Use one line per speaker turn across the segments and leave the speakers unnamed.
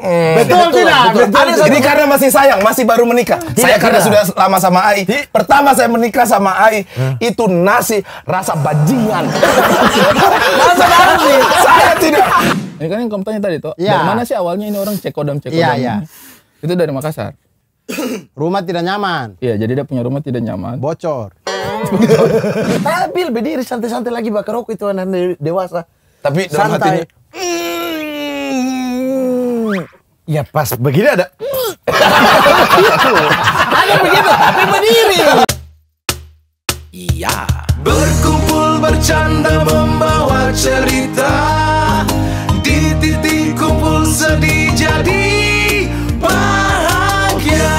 Mm. Betul, betul tidak? Betul. betul. Jadi karena masih
sayang, masih baru menikah. Tidak, saya karena sudah lama sama Ai. Pertama saya menikah sama Ai, hmm. itu nasi rasa bajingan.
rasa nasi. saya tidak.
Ini kan yang kamu tanya tadi toh. Ya. Dari mana sih awalnya ini orang cekodam cekodam? Iya, iya. Itu dari Makassar. rumah tidak nyaman. Iya, jadi dia punya rumah tidak nyaman. Bocor. Tapi lebih diri santai-santai lagi bakar rokok itu anak dewasa. Tapi dalam santai. hatinya, hmm. Ya pas begini ada. ada
begitu, tapi
berdiri. Iya. Berkumpul bercanda membawa cerita di titik kumpul sedih jadi bahagia.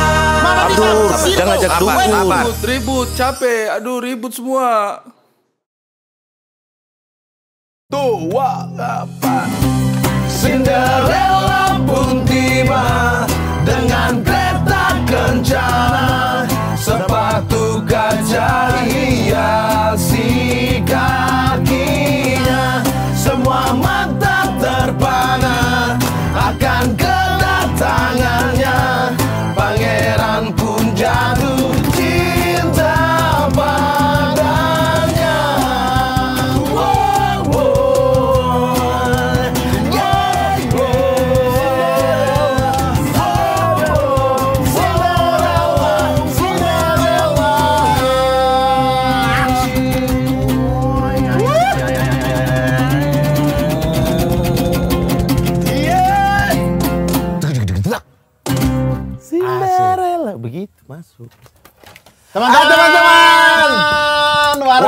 Aduh, jangan ajak dulu. Ribut, ribut, capek. Aduh, ribut semua.
wah, apa? Cinderella pun tiba dengan kereta kencana
sepatu kaca hias masuk. Teman-teman, ah! teman-teman.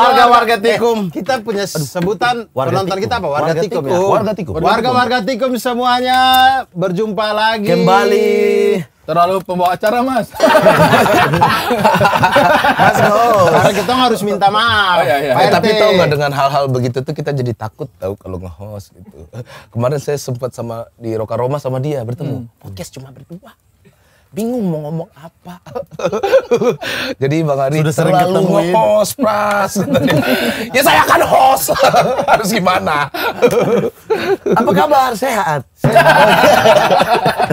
Warga-warga Tikum. Eh, kita punya sebutan warga penonton tikum. kita apa? Warga, warga tikum, ya? tikum Warga Tikum. Warga-warga Tikum semuanya berjumpa lagi. Kembali. Terlalu pembawa acara, Mas. mas Go. Karena kita harus minta maaf. Oh, iya, iya. Pak eh, Tapi tau nggak dengan hal-hal begitu tuh kita jadi takut tahu kalau nge-host gitu. Kemarin saya sempat sama di Roka Roma sama dia bertemu. Hmm. Podcast cuma berdua bingung mau ngomong apa. Jadi Bang Ari Sudah sering nge host, pras. ya saya akan host, harus gimana. apa kabar, sehat?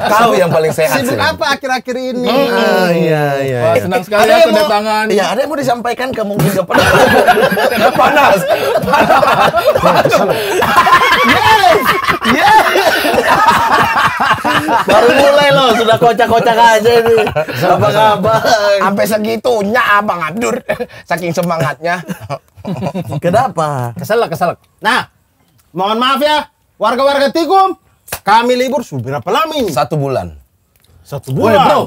Kau yang paling sehat. Sibuk apa akhir-akhir ini? Oh, oh, iya, iya, Wah, iya. Senang sekali aku ya kedatangan. Iya, ada yang mau disampaikan ke mungkin ke panas. panas. Panas. Yes. Yes. Baru mulai loh, sudah kocak-kocak aja ini. Apa kabar? Sampai segitunya Abang Abdur. Saking semangatnya. Kenapa? Keselak, keselak. Nah, mohon maaf ya warga-warga Tikum kami libur sudah berapa lama ini? Satu bulan. Satu bulan. Woy, bro.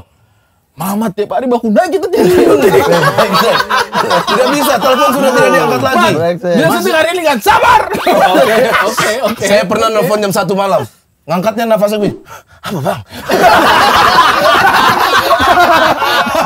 Mama tiap hari naik kita tiap Tidak bisa, telepon sudah tidak diangkat lagi. Dia tiap hari ini lihat sabar. Oke, oke, oke. Saya pernah nelfon jam satu malam. Ngangkatnya nafasnya gue. Apa bang?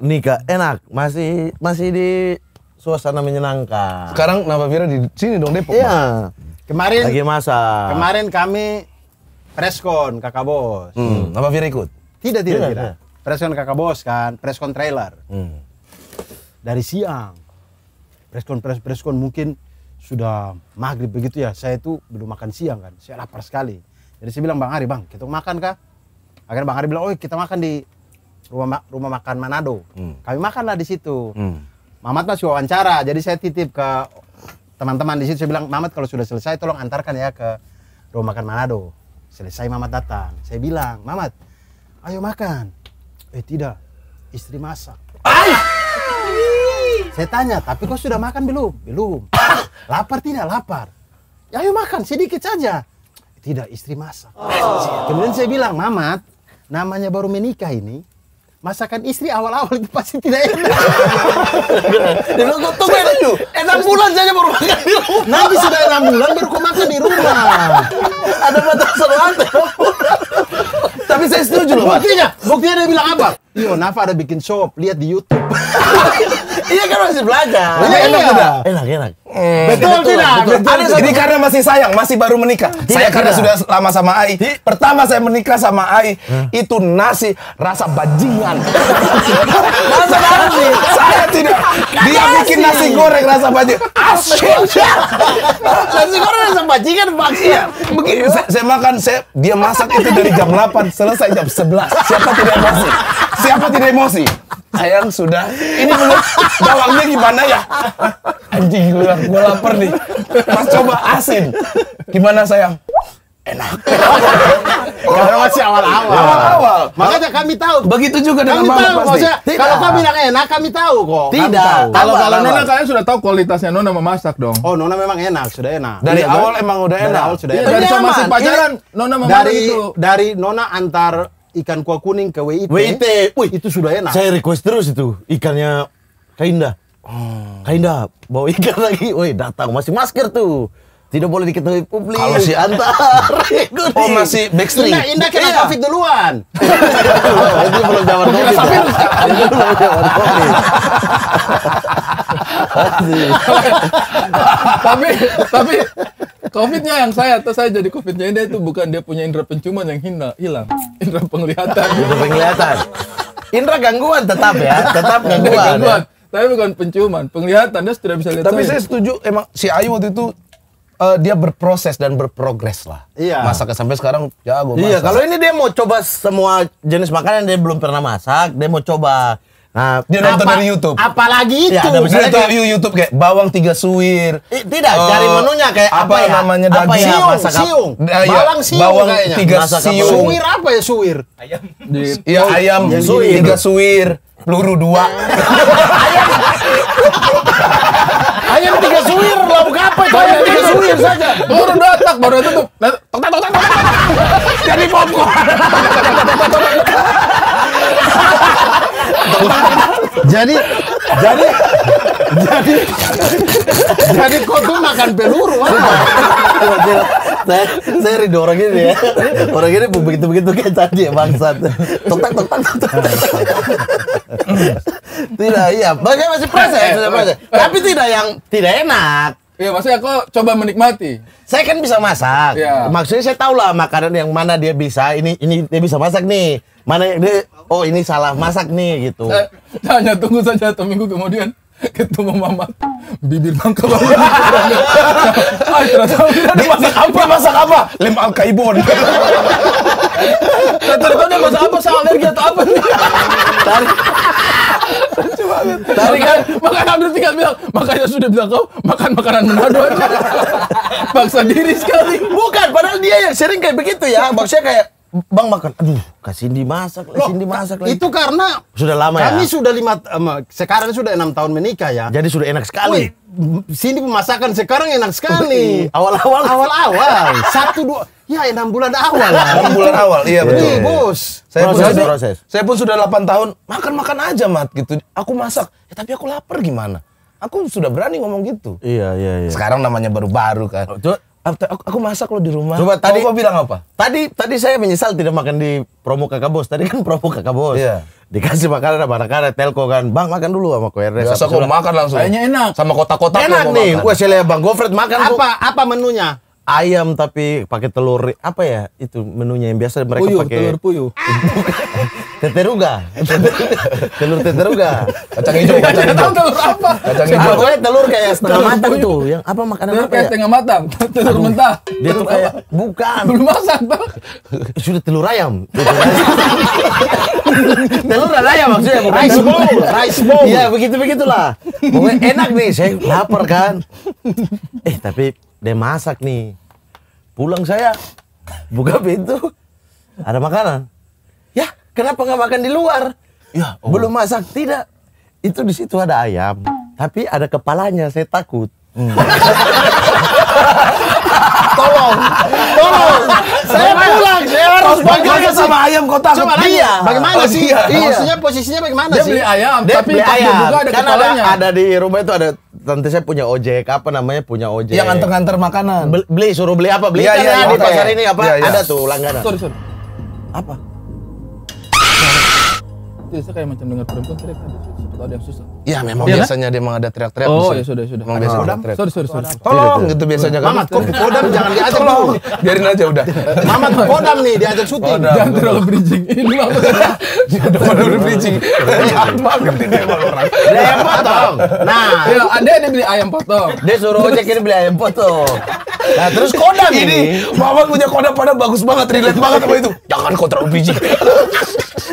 nikah enak masih masih di suasana menyenangkan sekarang nama Vira di sini dong Depok iya kemarin lagi masa kemarin kami preskon kakak bos hmm. hmm. Vira ikut tidak tidak tidak, tidak. preskon kakak bos kan preskon trailer hmm. dari siang preskon pres preskon mungkin sudah maghrib begitu ya saya itu belum makan siang kan saya lapar sekali jadi saya bilang bang Ari bang kita makan kah akhirnya bang Ari bilang oh kita makan di rumah rumah makan Manado. Hmm. Kami makanlah di situ. Hmm. Mamat masih wawancara, jadi saya titip ke teman-teman di situ. Saya bilang, Mamat kalau sudah selesai tolong antarkan ya ke rumah makan Manado. Selesai Mamat datang, saya bilang, Mamat, ayo makan. Eh tidak, istri masak. Ay! Saya tanya, tapi kau sudah makan belum? Belum. Lapar tidak? Lapar. Ya ayo makan sedikit saja. Tidak, istri masak. Oh. Kemudian saya bilang, Mamat, namanya baru menikah ini, masakan istri awal-awal itu pasti tidak enak. Dia bilang, itu tunggu enak, bulan saja baru makan di Nanti sudah enam bulan baru kau makan di rumah. Ada batasan waktu. Tapi saya setuju loh. Buktinya, buktinya dia bilang apa? Yo, iya, Nafa ada bikin shop, lihat di YouTube. Iya kan masih belajar. Nah, iya, enak tidak? Enak, enak.
Hmm, betul, betul tidak? Betul. Betul. Jadi karena
masih sayang, masih baru menikah. Tidak, saya karena iya. sudah lama sama Ai. Iya. Pertama saya menikah sama Ai, hmm. itu nasi rasa bajingan. rasa nasi. Saya tidak. Dia bikin nasi goreng rasa bajingan. Asyik. nasi goreng rasa bajingan maksudnya. Begini. Saya, saya makan, saya dia masak itu dari jam 8 selesai jam 11. Siapa tidak masak? Siapa tidak emosi? Sayang sudah. Ini belum bawangnya gimana ya? Anjing gue, gue lapar nih. Mas coba asin. Gimana sayang? enak. Karena masih awal-awal. Awal-awal. Makanya kami tahu. Begitu juga dengan kami tahu, pasti. kalau kami bilang enak, kami tahu kok. Tidak. Kalau kalau Nona kalian sudah tahu kualitasnya Nona memasak dong. Oh, Nona memang enak, sudah enak. Dari awal emang udah iya, enak. Dari awal sudah enak. Dari sama pacaran Nona memasak dari, itu. Dari Nona antar ikan kuah kuning ke WIT, WIT wih, itu sudah enak. Saya request terus itu ikannya Kainda. Oh. Kainda bawa ikan lagi, woi datang masih masker tuh. Tidak boleh diketahui publik. Kalau si Antar. oh masih backstreet. Indah, Indah kena iya. covid duluan.
Itu belum jawab covid. Ya. Itu belum jawab covid.
tapi tapi Covidnya yang saya atau saya jadi covidnya dia itu bukan dia punya indera penciuman yang hina, hilang. Indera penglihatan. Indera penglihatan. Indra gangguan tetap ya, tetap gangguan. gangguan. Ya. Tapi bukan penciuman, penglihatan dia sudah bisa lihat. Tapi saya. saya setuju emang si Ayu waktu itu uh, dia berproses dan berprogres lah. Iya. Masaknya sampai sekarang ya jago iya, masak. Iya, kalau ini dia mau coba semua jenis makanan yang dia belum pernah masak, dia mau coba Nah, dia nonton apa, dari YouTube. Apalagi iya, itu. Ya, ada misalnya kayak, YouTube, YouTube kayak bawang tiga suwir. I, tidak, uh, eh, dari menunya kayak apa, apa ya? namanya daging apa ya, siung, masak siung. Uh, ya, bawang siung bawang kayaknya. tiga siung. Suwir apa ya suwir? Ayam. Iya, ayam iya, suwir. tiga suwir, peluru dua. ayam. Ayam tiga suwir, lauk apa itu? Ayam tiga suwir saja. Turun dua tak, baru itu tuh. Tok tok tok Jadi popcorn. jadi jadi
jadi jadi kau tuh makan peluru apa?
Ah? saya saya rindu orang ini ya orang ini begitu begitu kayak tadi ya bangsat totak totak tidak iya bagaimana masih proses eh, eh, proses eh. tapi tidak yang tidak enak Iya, maksudnya aku coba menikmati. Saya kan bisa masak. Ya. Maksudnya saya tahu lah makanan yang mana dia bisa. Ini ini dia bisa masak nih. Mana dia, oh ini salah masak nih gitu. Eh, hanya tunggu saja satu minggu kemudian ketemu mama bibir bangka banget. ah, ternyata dia masak apa? masak apa? Lem al kaibon.
ternyata dia masak apa? Saya alergi
atau apa nih? Tarik. kan? Makanya Abdul tinggal bilang, makanya sudah bilang kau makan makanan Manado aja. Paksa diri sekali. Bukan, padahal dia yang sering kayak begitu ya. Maksudnya kayak Bang makan, aduh, kasih dimasak, Loh, Cindy masak lagi. Itu karena sudah lama kami ya. Kami sudah lima, um, sekarang sudah enam tahun menikah ya. Jadi sudah enak sekali. Sini pemasakan sekarang enak sekali. Awal-awal, awal-awal, satu dua, ya enam bulan awal. Enam bulan gitu. awal, iya betul. Nih, iya, bos, saya proses, pun sudah, proses. saya pun sudah delapan tahun makan makan aja mat gitu. Aku masak, ya, tapi aku lapar gimana? Aku sudah berani ngomong gitu. Iya iya. iya. Sekarang namanya baru-baru kan. Oh, aku, aku masak lo di rumah. Coba tadi Kau bilang apa? Tadi tadi saya menyesal tidak makan di promo kakak bos. Tadi kan promo kakak bos. Iya. Dikasih makanan sama anak-anak telko kan. Bang makan dulu sama kue res. Biasa aku makan langsung. Kayaknya enak. Sama kota kotak Enak nih. Gue saya Bang Gofred makan. Apa apa menunya? ayam tapi pakai telur apa ya itu menunya yang biasa mereka puyuh, pakai telur puyuh teteruga telur teteruga kacang hijau kacang hijau telur apa kacang hijau pokoknya telur kayak setengah telur matang puyuh. tuh yang apa makanan telur apa kayak ya? setengah matang telur Aduh, mentah dia tuh kayak bukan belum masak tuh sudah telur ayam telur ayam maksudnya bukan rice bowl rice bowl iya begitu begitulah pokoknya enak nih saya lapar kan eh tapi dia masak nih pulang saya buka pintu ada makanan ya kenapa nggak makan di luar ya oh. belum masak tidak itu di situ ada ayam tapi ada kepalanya saya takut hmm. kota coba lagi dia. Oh, bagaimana oh, sih? Iya. iya. Maksudnya posisinya bagaimana dia sih? beli ayam, dia tapi beli ayam. juga ada kan Ada, ada di rumah itu ada Tentu saya punya ojek apa namanya punya ojek yang anteng antar makanan beli, suruh beli apa beli ya, kan ya, ya, di pasar pasar iya, ini iya. apa ya, ya. ada tuh langganan sorry sorry apa itu saya kayak macam dengar perempuan teriak atau ada yang susah? Ya memang ya, biasanya kan? dia memang ada teriak-teriak. Oh ya sudah sudah. Memang biasa ada teriak Sorry sorry sorry. Iya, Tolong iya, gitu biasanya kan. Mamat kok kodam jangan diajak dulu. Biarin aja udah. Mamat kodam nih diajak syuting. Kodam, jangan terlalu bridging. Ini apa? Jangan terlalu bridging. Jahat banget ini emang orang. Dia ayam potong. Nah. Ya, ada dia beli ayam potong. Dia suruh ojek ini beli ayam potong. Nah terus kodam ini. Mamat punya kodam pada bagus banget. Relate banget sama itu. Jangan kau terlalu bridging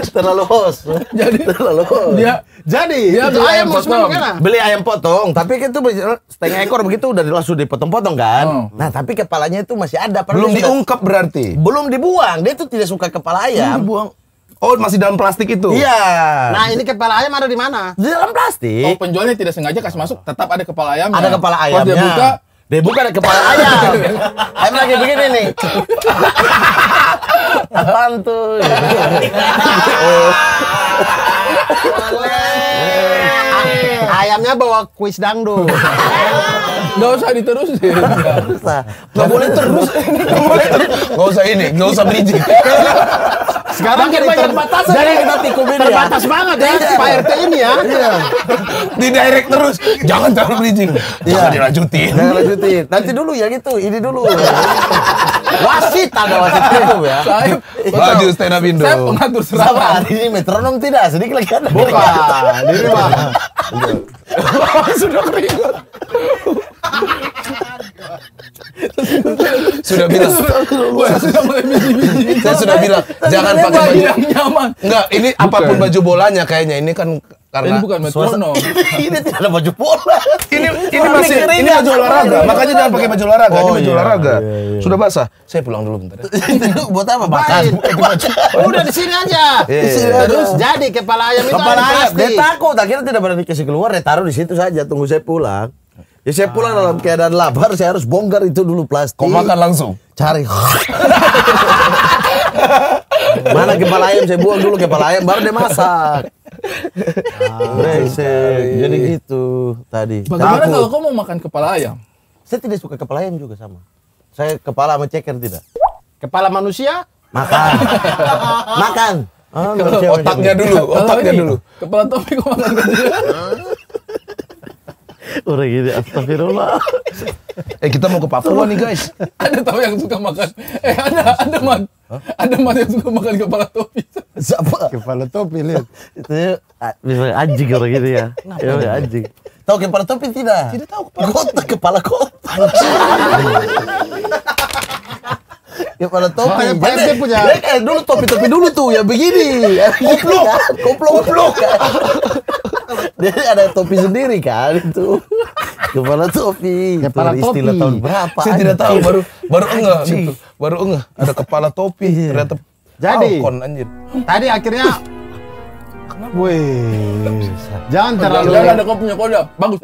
terlalu host. Jadi terlalu host. Dia, jadi dia beli ayam, ayam potong. Beli ayam potong, tapi kan itu setengah ekor begitu udah langsung dipotong-potong kan. Oh. Nah, tapi kepalanya itu masih ada. Belum diungkap berarti. Belum dibuang. Dia itu tidak suka kepala ayam. hmm, dibuang. Oh, masih dalam plastik itu? Iya. Nah, ini kepala ayam ada di mana? Di dalam plastik. Oh, penjualnya tidak sengaja kasih masuk, tetap ada kepala ayam. Ada kepala ayamnya. Pas dia buka, dia buka ada kepala ayam. ayam lagi begini nih. apaan tuh ayamnya bawa kuis dangdut Gak usah diterusin. Gak usah. Gak boleh terus. Gak boleh terus. Gak usah ini. Gak usah bridging. Sekarang kita terbatas, batasan dari kita tikumin ya. Terbatas ya. banget ya iya. Pak RT ini ya. Iya. Di direct terus. Jangan terlalu bridging. Iya. Jangan dilanjutin. Jangan dilanjutin. Nanti dulu ya gitu. Ini dulu. Wasit ada wasit itu ya. Saya baju stand up Indo. Saya pengatur serapan. Di hari metronom tidak, sedikit lagi ada. Bukan, ini mah. Iya. Sudah
keringat. sudah bilang
sudah mulai kita sudah bilang jangan pakai baju yang nyaman. Enggak, ini bukan. apapun baju bolanya kayaknya ini kan karena ini bukan baju porno. ini tidak ada baju bola. ini ini masih ini baju olahraga. Makanya jangan pakai baju olahraga. Oh, ini baju iya, olahraga. Iya, iya, iya. Sudah basah. Saya pulang dulu bentar. Ya. Buat apa? Makan. Udah di sini aja. Terus iya, jadi kepala ayam itu kepala ayam. Dia takut akhirnya tidak berani kasih keluar, dia ya, taruh di situ saja tunggu saya pulang. Ya saya pulang ah. dalam keadaan lapar, saya harus bongkar itu dulu plastik. Kau makan langsung? Cari. Mana kepala ayam saya buang dulu kepala ayam baru dia masak.
Ah, Brengsek. Jadi
gitu tadi. Bagaimana kalau kau mau makan kepala ayam? Saya tidak suka kepala ayam juga sama. Saya kepala sama ceker tidak. Kepala manusia? Makan. makan. Ah, gitu. Oh, otaknya dulu, otaknya dulu. Kepala topi kok makan Udah gini astagfirullah. eh kita mau ke Papua nih guys. Ada tahu yang suka makan. Eh ada ada mat Huh? Ada mas yang suka makan kepala topi. Siapa? Kepala topi lihat. itu ah,
bisa anjing kalau gitu ya. Iya Ya, anjing.
Tahu kepala topi tidak? Tidak tahu kepala. kota. kepala kotak. Ya pada topi. Nah, Pak punya. Ya, dulu topi-topi dulu tuh ya begini. Koplo. kuplok.
Koplo. Kuplok.
Jadi ada topi sendiri kan itu. Kepala topi. Kepala topi. Istilah tahun berapa? Saya tidak tahu baru baru enggak gitu. Baru enggak ada kepala topi iya. ternyata. Jadi. anjir. Tadi akhirnya Wih, jangan terlalu. Jangan ada kau punya bagus.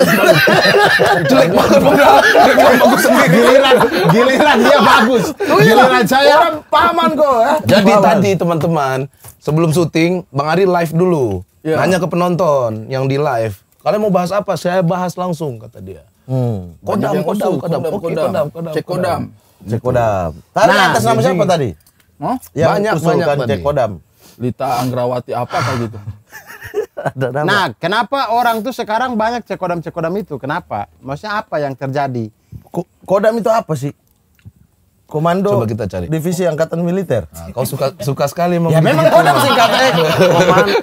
Jelek banget kodok. bagus sendiri. Giliran, giliran dia bagus. Oh, iya. Giliran saya orang paman kok. Eh. Jadi tadi teman-teman, sebelum syuting, Bang Ari live dulu. hanya iya. ke penonton yang di live. Kalian mau bahas apa? Saya bahas langsung kata dia. Hmm. Kodam, kodam, kodam, kodam, kodam, kodam, kodam, cek kodam, gitu. cek kodam. Tadi kodam nah, atas nama siapa tadi? kodam kodam banyak, banyak cek kodam. Lita kodam apa kayak gitu. nah, kenapa orang tuh sekarang banyak cekodam-cekodam itu? Kenapa? Maksudnya apa yang terjadi? Ko kodam itu apa sih? Komando Coba kita cari. Divisi Angkatan Militer. Nah, kau suka suka sekali mau. Ya memang kodam sih eh. Komando,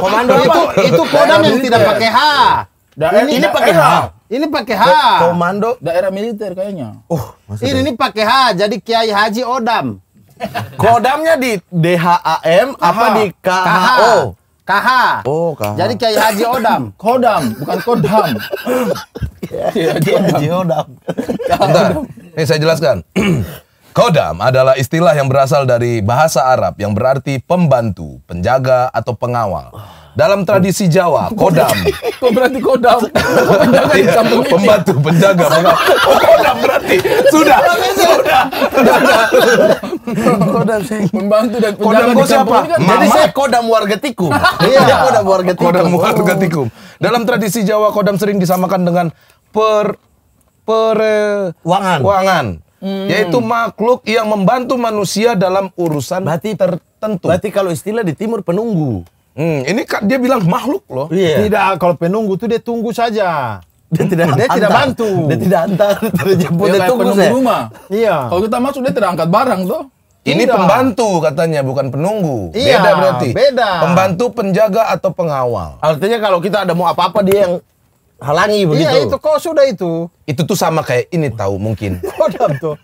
komando itu itu kodam yang tidak pakai H. Daerah, ini, ini pakai H. Ini pakai H. Komando daerah militer kayaknya. Uh, ini ini pakai H. Jadi Kiai Haji Odam. Kodamnya di DHAM apa di KHO? KH. Oh, KH. Jadi kayak Haji Odam. Kodam, bukan Kodam. Kiai Haji Odam. Bentar, ini saya jelaskan. Kodam adalah istilah yang berasal dari bahasa Arab yang berarti pembantu, penjaga, atau pengawal. Dalam tradisi Jawa, kodam. Kok berarti kodam? Penjaga iya, Pembantu, penjaga. Oh,
kodam berarti. Sudah. Sudah.
Kodam saya. Pembantu dan kodam di siapa? Kan? Jadi saya kodam warga tikum. Iya, kodam warga tikum. Kodam warga oh. tikum. Dalam tradisi Jawa, kodam sering disamakan dengan per per wangan. wangan. Hmm. Yaitu makhluk yang membantu manusia dalam urusan berarti, tertentu. Berarti kalau istilah di timur penunggu. Hmm, ini dia bilang makhluk loh. Iya. Tidak, kalau penunggu tuh dia tunggu saja. Dia tidak dia tidak bantu. Dia tidak antar, dia tidak jemput, dia, dia tunggu saja. rumah. Iya. Kalau kita masuk dia tidak angkat barang tuh. Ini tidak. pembantu katanya, bukan penunggu. Iya, beda berarti. Beda. Pembantu, penjaga atau pengawal. Artinya kalau kita ada mau apa-apa dia yang halangi iya, begitu. Iya, itu kok sudah itu. Itu tuh sama kayak ini tahu mungkin. Kodam tuh.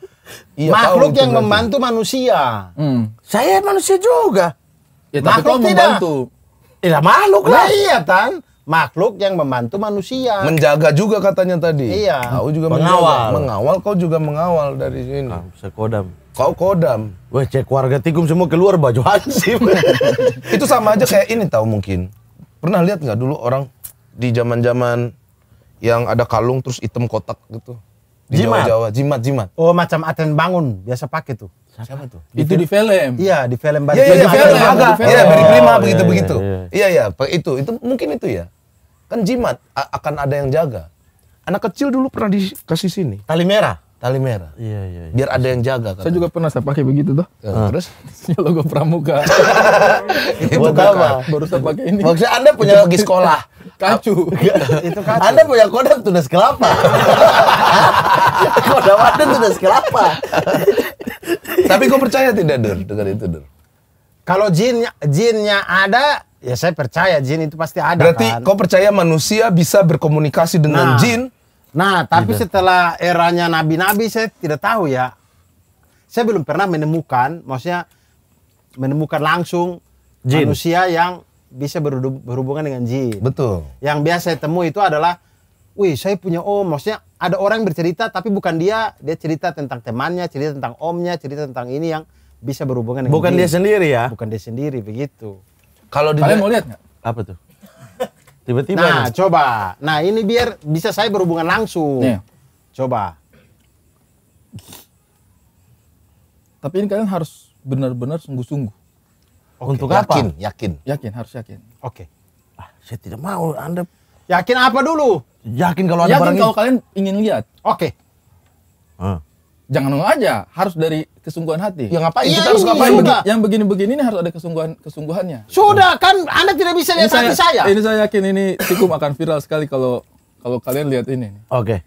iya, Makhluk yang membantu manusia. Hmm. Saya manusia juga. Ya, tapi Makhluk kau membantu. Ya makhluk lah. iya tan. Makhluk yang membantu manusia. Menjaga juga katanya tadi. Iya. Kau juga mengawal. Menjaga. Mengawal kau juga mengawal dari sini. Ah, sekodam. Kau kodam. Wah cek warga tikum semua keluar baju hansip. itu sama aja kayak ini tahu mungkin. Pernah lihat nggak dulu orang di zaman-zaman yang ada kalung terus item kotak gitu. Di Jawa-Jawa, jimat, jimat. Oh, macam Aten bangun, biasa pakai tuh. Siapa tuh? Di itu di film. Iya, di film Iya, iya, di film. Iya, beri prima begitu-begitu. Iya, iya, itu itu mungkin itu ya. Kan jimat akan ada yang jaga. Anak kecil dulu pernah dikasih sini. Tali merah tali merah. Iya, iya, iya. Biar ada yang jaga. Katanya. Saya juga pernah saya pakai begitu tuh. Ya, ah. Terus logo pramuka. itu apa? Baru saya pakai ini. Maksudnya Anda punya lagi sekolah. Kacu. itu kacu. Anda punya kodam tunas kelapa. Koda Waden itu udah skill apa? Tapi kau percaya tidak, Dur, dengan itu, Dur? Kalau jinnya, jinnya ada, ya saya percaya jin itu pasti ada Berarti kan? kau percaya manusia bisa berkomunikasi dengan nah, jin? Nah, tapi tidak. setelah eranya nabi-nabi saya tidak tahu ya. Saya belum pernah menemukan, maksudnya menemukan langsung jin. manusia yang bisa berhubungan dengan jin. Betul. Yang biasa saya temui itu adalah, wih saya punya om, maksudnya ada orang bercerita tapi bukan dia, dia cerita tentang temannya, cerita tentang omnya, cerita tentang ini yang bisa berhubungan dengan Bukan dia, dia sendiri ya? Bukan dia sendiri begitu. Kalau Kalian mau lihat nggak? Apa tuh? Tiba-tiba. Nah, ada. coba. Nah, ini biar bisa saya berhubungan langsung. Nih. Iya. Coba. Tapi ini kalian harus benar-benar sungguh-sungguh.
Okay. Untuk yakin, apa? Yakin,
yakin. Yakin, harus yakin. Oke. Okay. Ah, saya tidak mau Anda Yakin apa dulu? Yakin kalau ada Yakin kalau kalian ingin lihat. Oke. Ah. Jangan ngomong aja, harus dari kesungguhan hati. Ya ngapain? Ya, kita harus iya, ngapain? Sudah. Yang begini-begini ini harus ada kesungguhan kesungguhannya. Sudah kan Anda tidak bisa lihat hati saya, Ini saya yakin ini tikum akan viral sekali kalau kalau kalian lihat ini. Oke.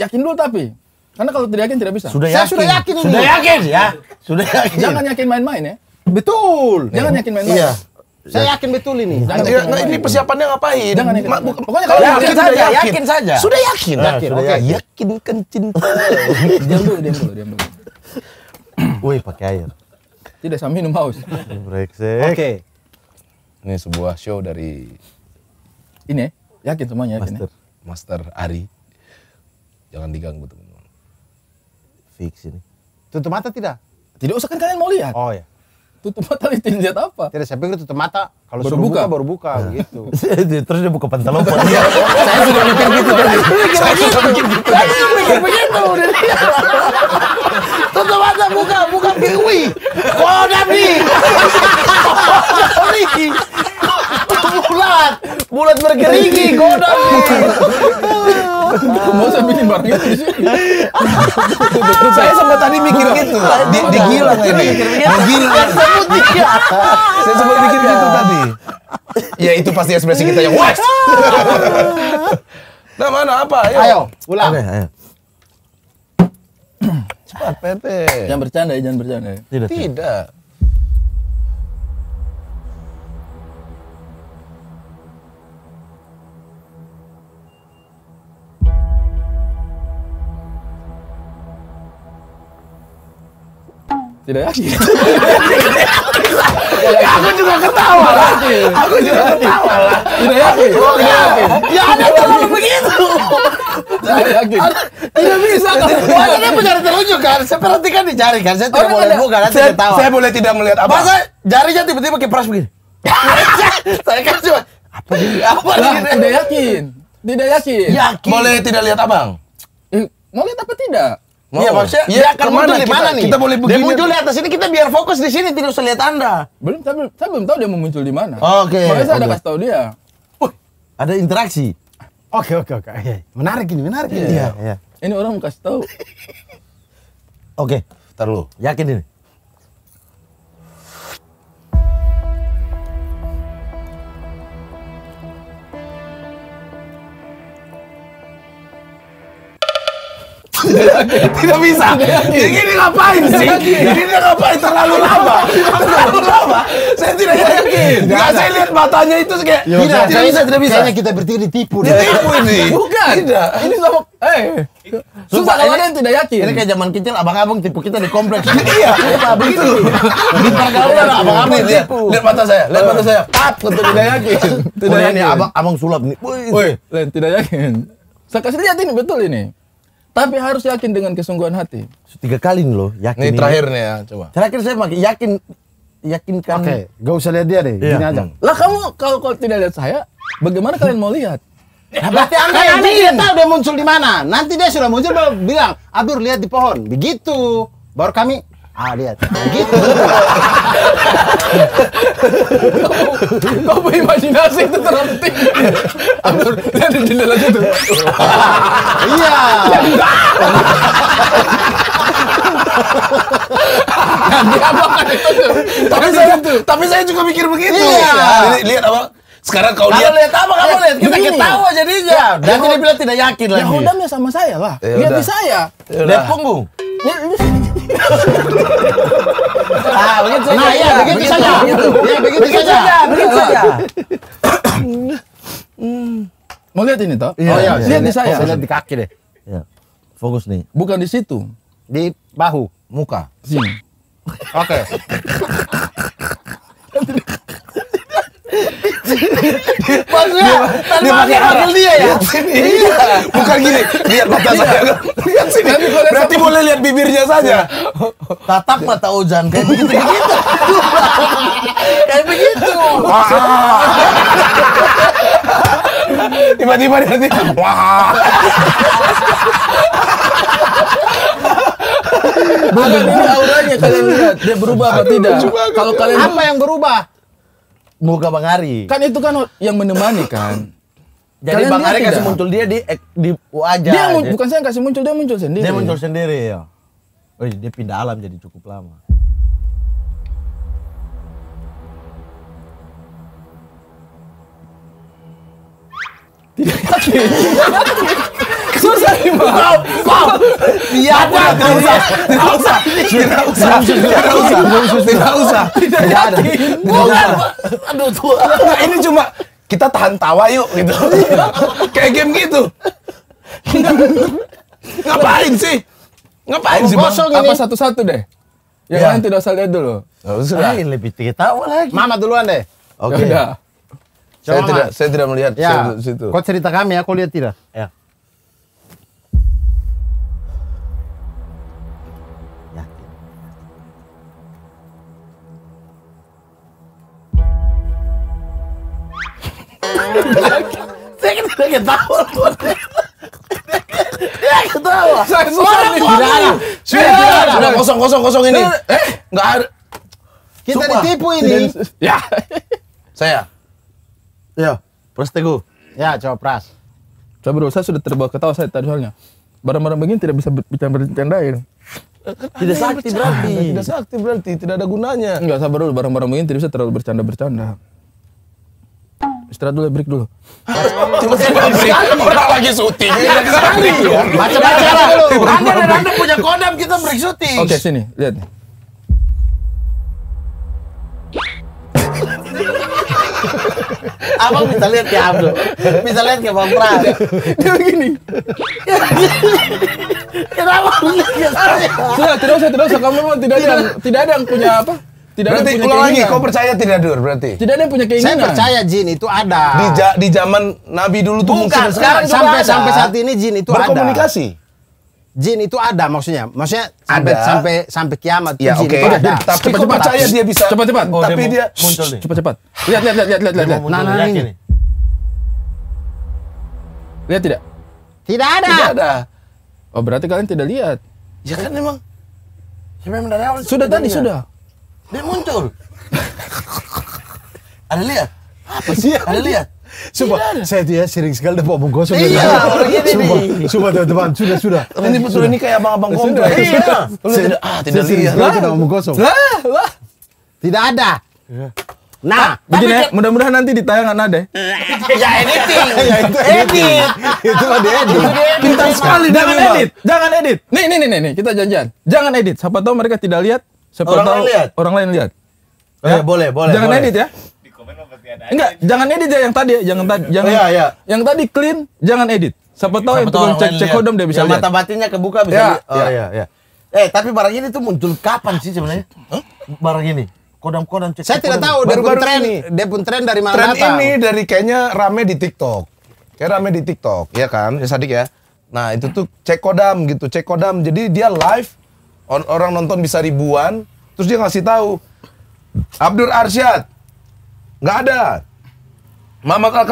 Yakin dulu tapi karena kalau tidak yakin tidak bisa. Sudah saya sudah yakin Sudah yakin ya. Sudah yakin. Jangan yakin main-main ya. Betul. Jangan yakin main-main. Iya. Saya yakin betul ini. Jangan, nah, iya, nah, ini persiapannya ngapain? Jangan ini. pokoknya kalau yakin, yakin saja, yakin. yakin saja. Sudah yakin. Nah, yakin. Oke, okay. yakinkan cinta. diam dulu, diam dulu, diam dulu. Woi, pakai air. Tidak saya minum haus. Brengsek. Oke. Okay. Ini sebuah show dari ini ya? Yakin semuanya yakin. Ya? Master, ya? Master Ari. Jangan diganggu, teman-teman. Fix ini. Tutup mata tidak? Tidak usah kan kalian mau lihat. Oh ya tutup mata liatin lihat apa? Tidak, saya pikir tutup mata. Kalau baru buka. baru buka nah. gitu. Terus dia buka pantalon. Iya. saya sudah mikir gitu tadi. Iya, saya iya, sudah mikir
gitu. Saya sudah mikir begitu. tutup mata
buka buka piwi. Kodak nih. Kodak nih. Bulat bulat bergerigi Kau Mau saya ah. bikin barang itu Saya sempat tadi mikir gitu. digilang ini. Digilang. Saya sempat mikir gitu tadi. Ya itu pasti ekspresi kita yang wise. Nah mana apa? Ayo, ulang. Cepat PT. Jangan bercanda ya, jangan bercanda ya. tidak.
Tidak yakin. aku juga ketawa lah. Aku juga ketawa lah. Tidak yakin. Tidak
yakin. Ya ada terlalu begitu. Tidak yakin. Tidak bisa. Makanya punya terlucu kan. Saya perhatikan dicari kan. Saya tidak boleh buka. Saya ketawa. Saya boleh tidak melihat apa. Masa jarinya tiba-tiba kipras begini. Saya kan cuma apa ini? Apa ini? Tidak yakin. Tidak yakin. Yakin. Boleh tidak lihat abang? Eh, mau lihat apa tidak? Wow. Iya maksudnya ya, dia akan muncul di mana nih? Kita boleh begini. Dia muncul di atas ini kita biar fokus di sini tidak usah lihat Anda. Belum tapi saya belum tahu dia mau muncul di mana. Oke. Okay, Makanya saya okay. ada kasih tahu dia. Uh, ada interaksi. Oke oke oke. Iya, iya. Menarik ini, menarik yeah. ini. Iya, yeah. Ini orang mau kasih tahu. oke, okay, taruh Yakin ini?
tidak bisa ini ngapain sih ini ngapain terlalu lama terlalu lama saya tidak yakin nggak saya lihat matanya itu kayak tidak tidak bisa tidak bisa kayaknya
kita bertiga ditipu ditipu ini bukan tidak ini sama eh susah kalau ada yang tidak yakin ini kayak zaman kecil abang-abang tipu kita di kompleks iya gitu? begitu kalau pergaulan abang-abang tipu lihat mata saya lihat mata saya pat tidak yakin tidak yakin abang abang sulap nih woi tidak yakin saya kasih lihat ini betul ini tapi harus yakin dengan kesungguhan hati. Tiga kali nih loh, yakin. Ini terakhir nih ya, coba. Terakhir saya makin yakin yakinkan. Oke, okay. gak usah lihat dia deh, iya. gini aja. Lah kamu kalau, kalau tidak lihat saya, bagaimana kalian mau lihat? Nah, berarti anda kan yang tidak tahu dia muncul di mana. Nanti dia sudah muncul baru bilang, Abdur lihat di pohon. Begitu. Baru kami ah lihat gitu
kau imajinasi itu terlalu tinggi lihat di jendela itu
iya kan itu Tapi saya, tapi saya juga mikir begitu. Iya. Lihat apa sekarang kau lihat. Kalau lihat apa? Kamu eh, lihat kita begini. ketawa jadinya. Ya, Dan ya, dia bilang tidak yakin ya lagi. Ya udah ya sama saya lah. Ya, di saya. Ya lihat punggung. ah, begitu saja. Nah, ya, begitu saja. Ya, begitu saja. Begitu saja. Mau lihat ini toh? Iya, oh, iya. iya lihat di iya. saya. Lihat di kaki deh. Iya. Fokus nih. Bukan di situ. Di bahu, muka. Sini.
Oke. Maksudnya dia pakai panggil dia ya? Lihat sini. Iya. Bukan gini, lihat mata iya. saya. Lihat sini. Berarti boleh lihat bibirnya saja.
Tatap mata hujan kayak begitu-begitu. Gitu. kayak begitu. Tiba-tiba nanti wah. Kalian ini auranya kalian lihat dia berubah atau tidak? Kalau kalian apa yang berubah? muka Bang Ari. Kan itu kan yang menemani kan. Jadi Kalian Bang Ari kasih muncul dia di di wajah. Dia mun, ya. bukan saya yang kasih muncul, dia muncul sendiri. Dia muncul sendiri ya. Oh, dia pindah alam jadi cukup lama.
Tidak yakin susah nih mau mau iya ada nggak ya? ya? usah tidak usah tidak usah tidak usah tidak usah tidak
aduh nah, ini cuma kita tahan tawa yuk gitu iya. kayak game gitu ngapain sih ngapain sih bang apa satu-satu deh yang iya. lain tidak usah lihat dulu sudah lebih kita tahu lagi mama duluan deh ya oke
saya tidak saya tidak melihat ya. situ kau cerita
kami ya kau lihat tidak ya
saya kira ketawa ketawa saya kosong kosong
kosong ini eh nggak ada
kita Sumpah. ditipu ini ya
saya ya pras teguh ya coba pras coba bro saya sudah terbawa ketawa saya tadi soalnya barang-barang begini tidak bisa bercanda-bercandain
tidak sakti berarti tidak
sakti berarti tidak ada gunanya enggak sabar dulu barang-barang begini tidak bisa terlalu bercanda-bercanda istirahat dulu break dulu cuma orang iya. lagi syuting iya, iya, macam-macam lah anda dan anda punya kodam kita break syuting oke sini lihat nih Abang bisa lihat ya Abdul, bisa lihat ya Bang Pras. Dia begini.
Kenapa? Sudah, tidak usah, tidak usah. Kamu memang tidak ada, tidak ada
yang punya apa? Tidak berarti ada ulang lagi, kau percaya tidak Dur berarti? Tidak ada yang punya keinginan. Saya percaya jin itu ada. Di, ja, di zaman Nabi dulu tuh Bukan, mungkin sekarang sampai ada. sampai saat ini jin itu Berkomunikasi. ada. komunikasi. Jin itu ada maksudnya. Maksudnya ada. sampai sampai kiamat ya, jin okay. itu ada. Tapi cepat, kau cepat. percaya dia bisa. Cepat cepat. Oh, tapi dia muncul Cepat cepat. Lihat lihat lihat lihat lihat lihat. Nah, ini. Lihat tidak? Tidak ada. Tidak ada. Oh berarti kalian tidak lihat. Ya kan memang. Sudah tadi sudah. Dia muncul. Ada lihat? Apa sih? Ada lihat? Coba saya dia sering sekali dapat omong kosong. Iya, Coba, coba teman-teman, sudah sudah. Ini betul ini kayak abang-abang komplek. Iya. Tidak, ah, tidak lihat. Lah, tidak omong kosong. Lah, lah. Tidak ada. Iya. Nah, begini ya, mudah-mudahan nanti ditayangkan ada. ya editing. ya itu edit. itu mah edit. Pintar sekali jangan edit. Jangan edit. Nih, nih, nih, nih, kita janjian. Jangan edit. Siapa tahu mereka tidak lihat, Siapa orang tahu, lain lihat. Orang lain lihat. ya? ya boleh, boleh. Jangan boleh. edit ya. Di komen Enggak, jangan edit ya yang tadi, ya, jangan tadi, jangan. Oh, iya, iya. Yang tadi clean, jangan edit. Siapa tahu yang tukang cek cek kodam dia bisa ya, lihat. Mata batinnya kebuka bisa. Ya, Oh, ya. iya, iya. Eh, tapi barang ini tuh muncul kapan sih sebenarnya? Hah? Barang ini kodam-kodam cek. Saya tidak tahu dari pun tren, dia pun tren dari mana Tren ini dari kayaknya rame di TikTok. Kayak rame di TikTok, ya kan? Ya Sadik ya. Nah, itu tuh cek kodam gitu, cek kodam. Jadi dia live Orang nonton bisa ribuan, terus dia ngasih tahu Abdur Arsyad nggak ada. Mamat al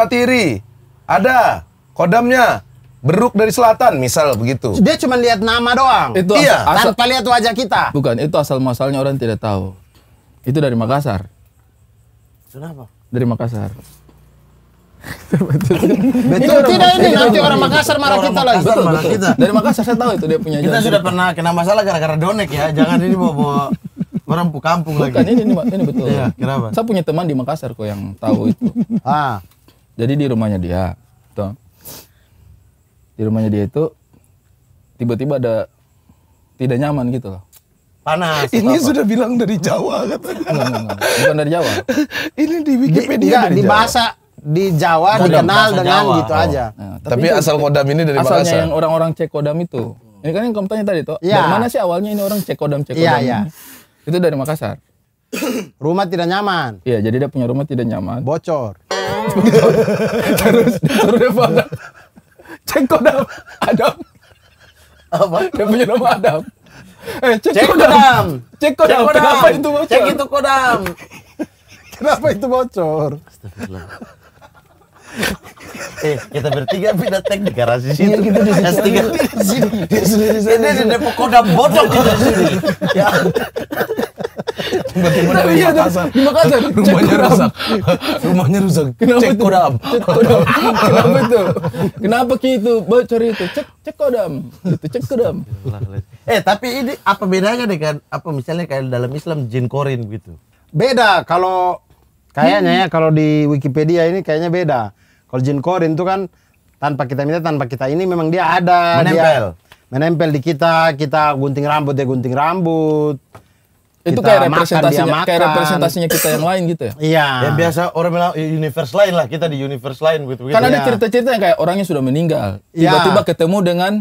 ada. Kodamnya Beruk dari selatan, misal begitu. Dia cuma lihat nama doang. Itu iya. Asal, tanpa lihat wajah kita. Bukan, itu asal masalnya orang tidak tahu. Itu dari Makassar. Kenapa? Dari Makassar. Betul. Tidak ini nanti orang Makassar marah kita lagi. Betul, betul. kita. Dari Makassar saya tahu itu dia punya. Kita sudah pernah kena masalah gara-gara donek ya. Jangan ini bawa orang kampung lagi. ini, ini ini betul. Iya, kenapa? Saya punya teman di Makassar kok yang tahu itu. ah. Jadi di rumahnya dia, tuh. Di rumahnya dia itu tiba-tiba ada tidak nyaman gitu loh. Panas. Ini apa? sudah bilang dari Jawa katanya. Enggak, enggak, enggak. Bukan dari Jawa. ini di Wikipedia di, enggak, dari di Jawa. bahasa di Jawa kodam, dikenal dengan Jawa. gitu oh. aja. Nah, tapi, tapi itu, asal kodam ini dari asalnya yang orang-orang cek kodam itu. Ini kan yang kamu tanya tadi toh. Ya. Dari mana sih awalnya ini orang cek kodam cek kodam? Ya, ya. Itu dari Makassar. rumah tidak nyaman. Iya, jadi dia punya rumah tidak nyaman. Bocor. terus terus dia pada cek kodam Adam. Apa? Dia punya rumah Adam. Eh, cek, cek kodam. kodam. Cek kodam. Cek kodam. Kenapa itu bocor? Cek itu kodam. Kenapa itu bocor? Astagfirullah eh kita bertiga pindah tank di garasi iya, situ. kita di sini. Di Di sini. Ini di Depok kodam bodoh kita di sini. Ya. Tiba-tiba dari iya, Rumahnya rusak. Rumahnya rusak. Kenapa cek kodam. kodam. Kenapa itu? Kenapa gitu? Bocor itu. Cek cek kodam. Itu cek kodam. Eh tapi ini apa bedanya dengan apa misalnya kayak dalam Islam jin korin gitu? Beda kalau Kayaknya ya hmm. kalau di Wikipedia ini kayaknya beda. Kalau jin korin itu kan tanpa kita minta tanpa kita ini memang dia ada menempel. Dia menempel di kita, kita gunting rambut dia gunting rambut. Itu kayak makan, representasinya makan, kayak representasinya kita yang lain gitu ya. Iya. Yang biasa orang bilang ya, universe lain lah, kita di universe lain gitu. gitu. Karena ya. ada iya. cerita-cerita yang kayak orangnya sudah meninggal, iya. tiba-tiba ya. ketemu dengan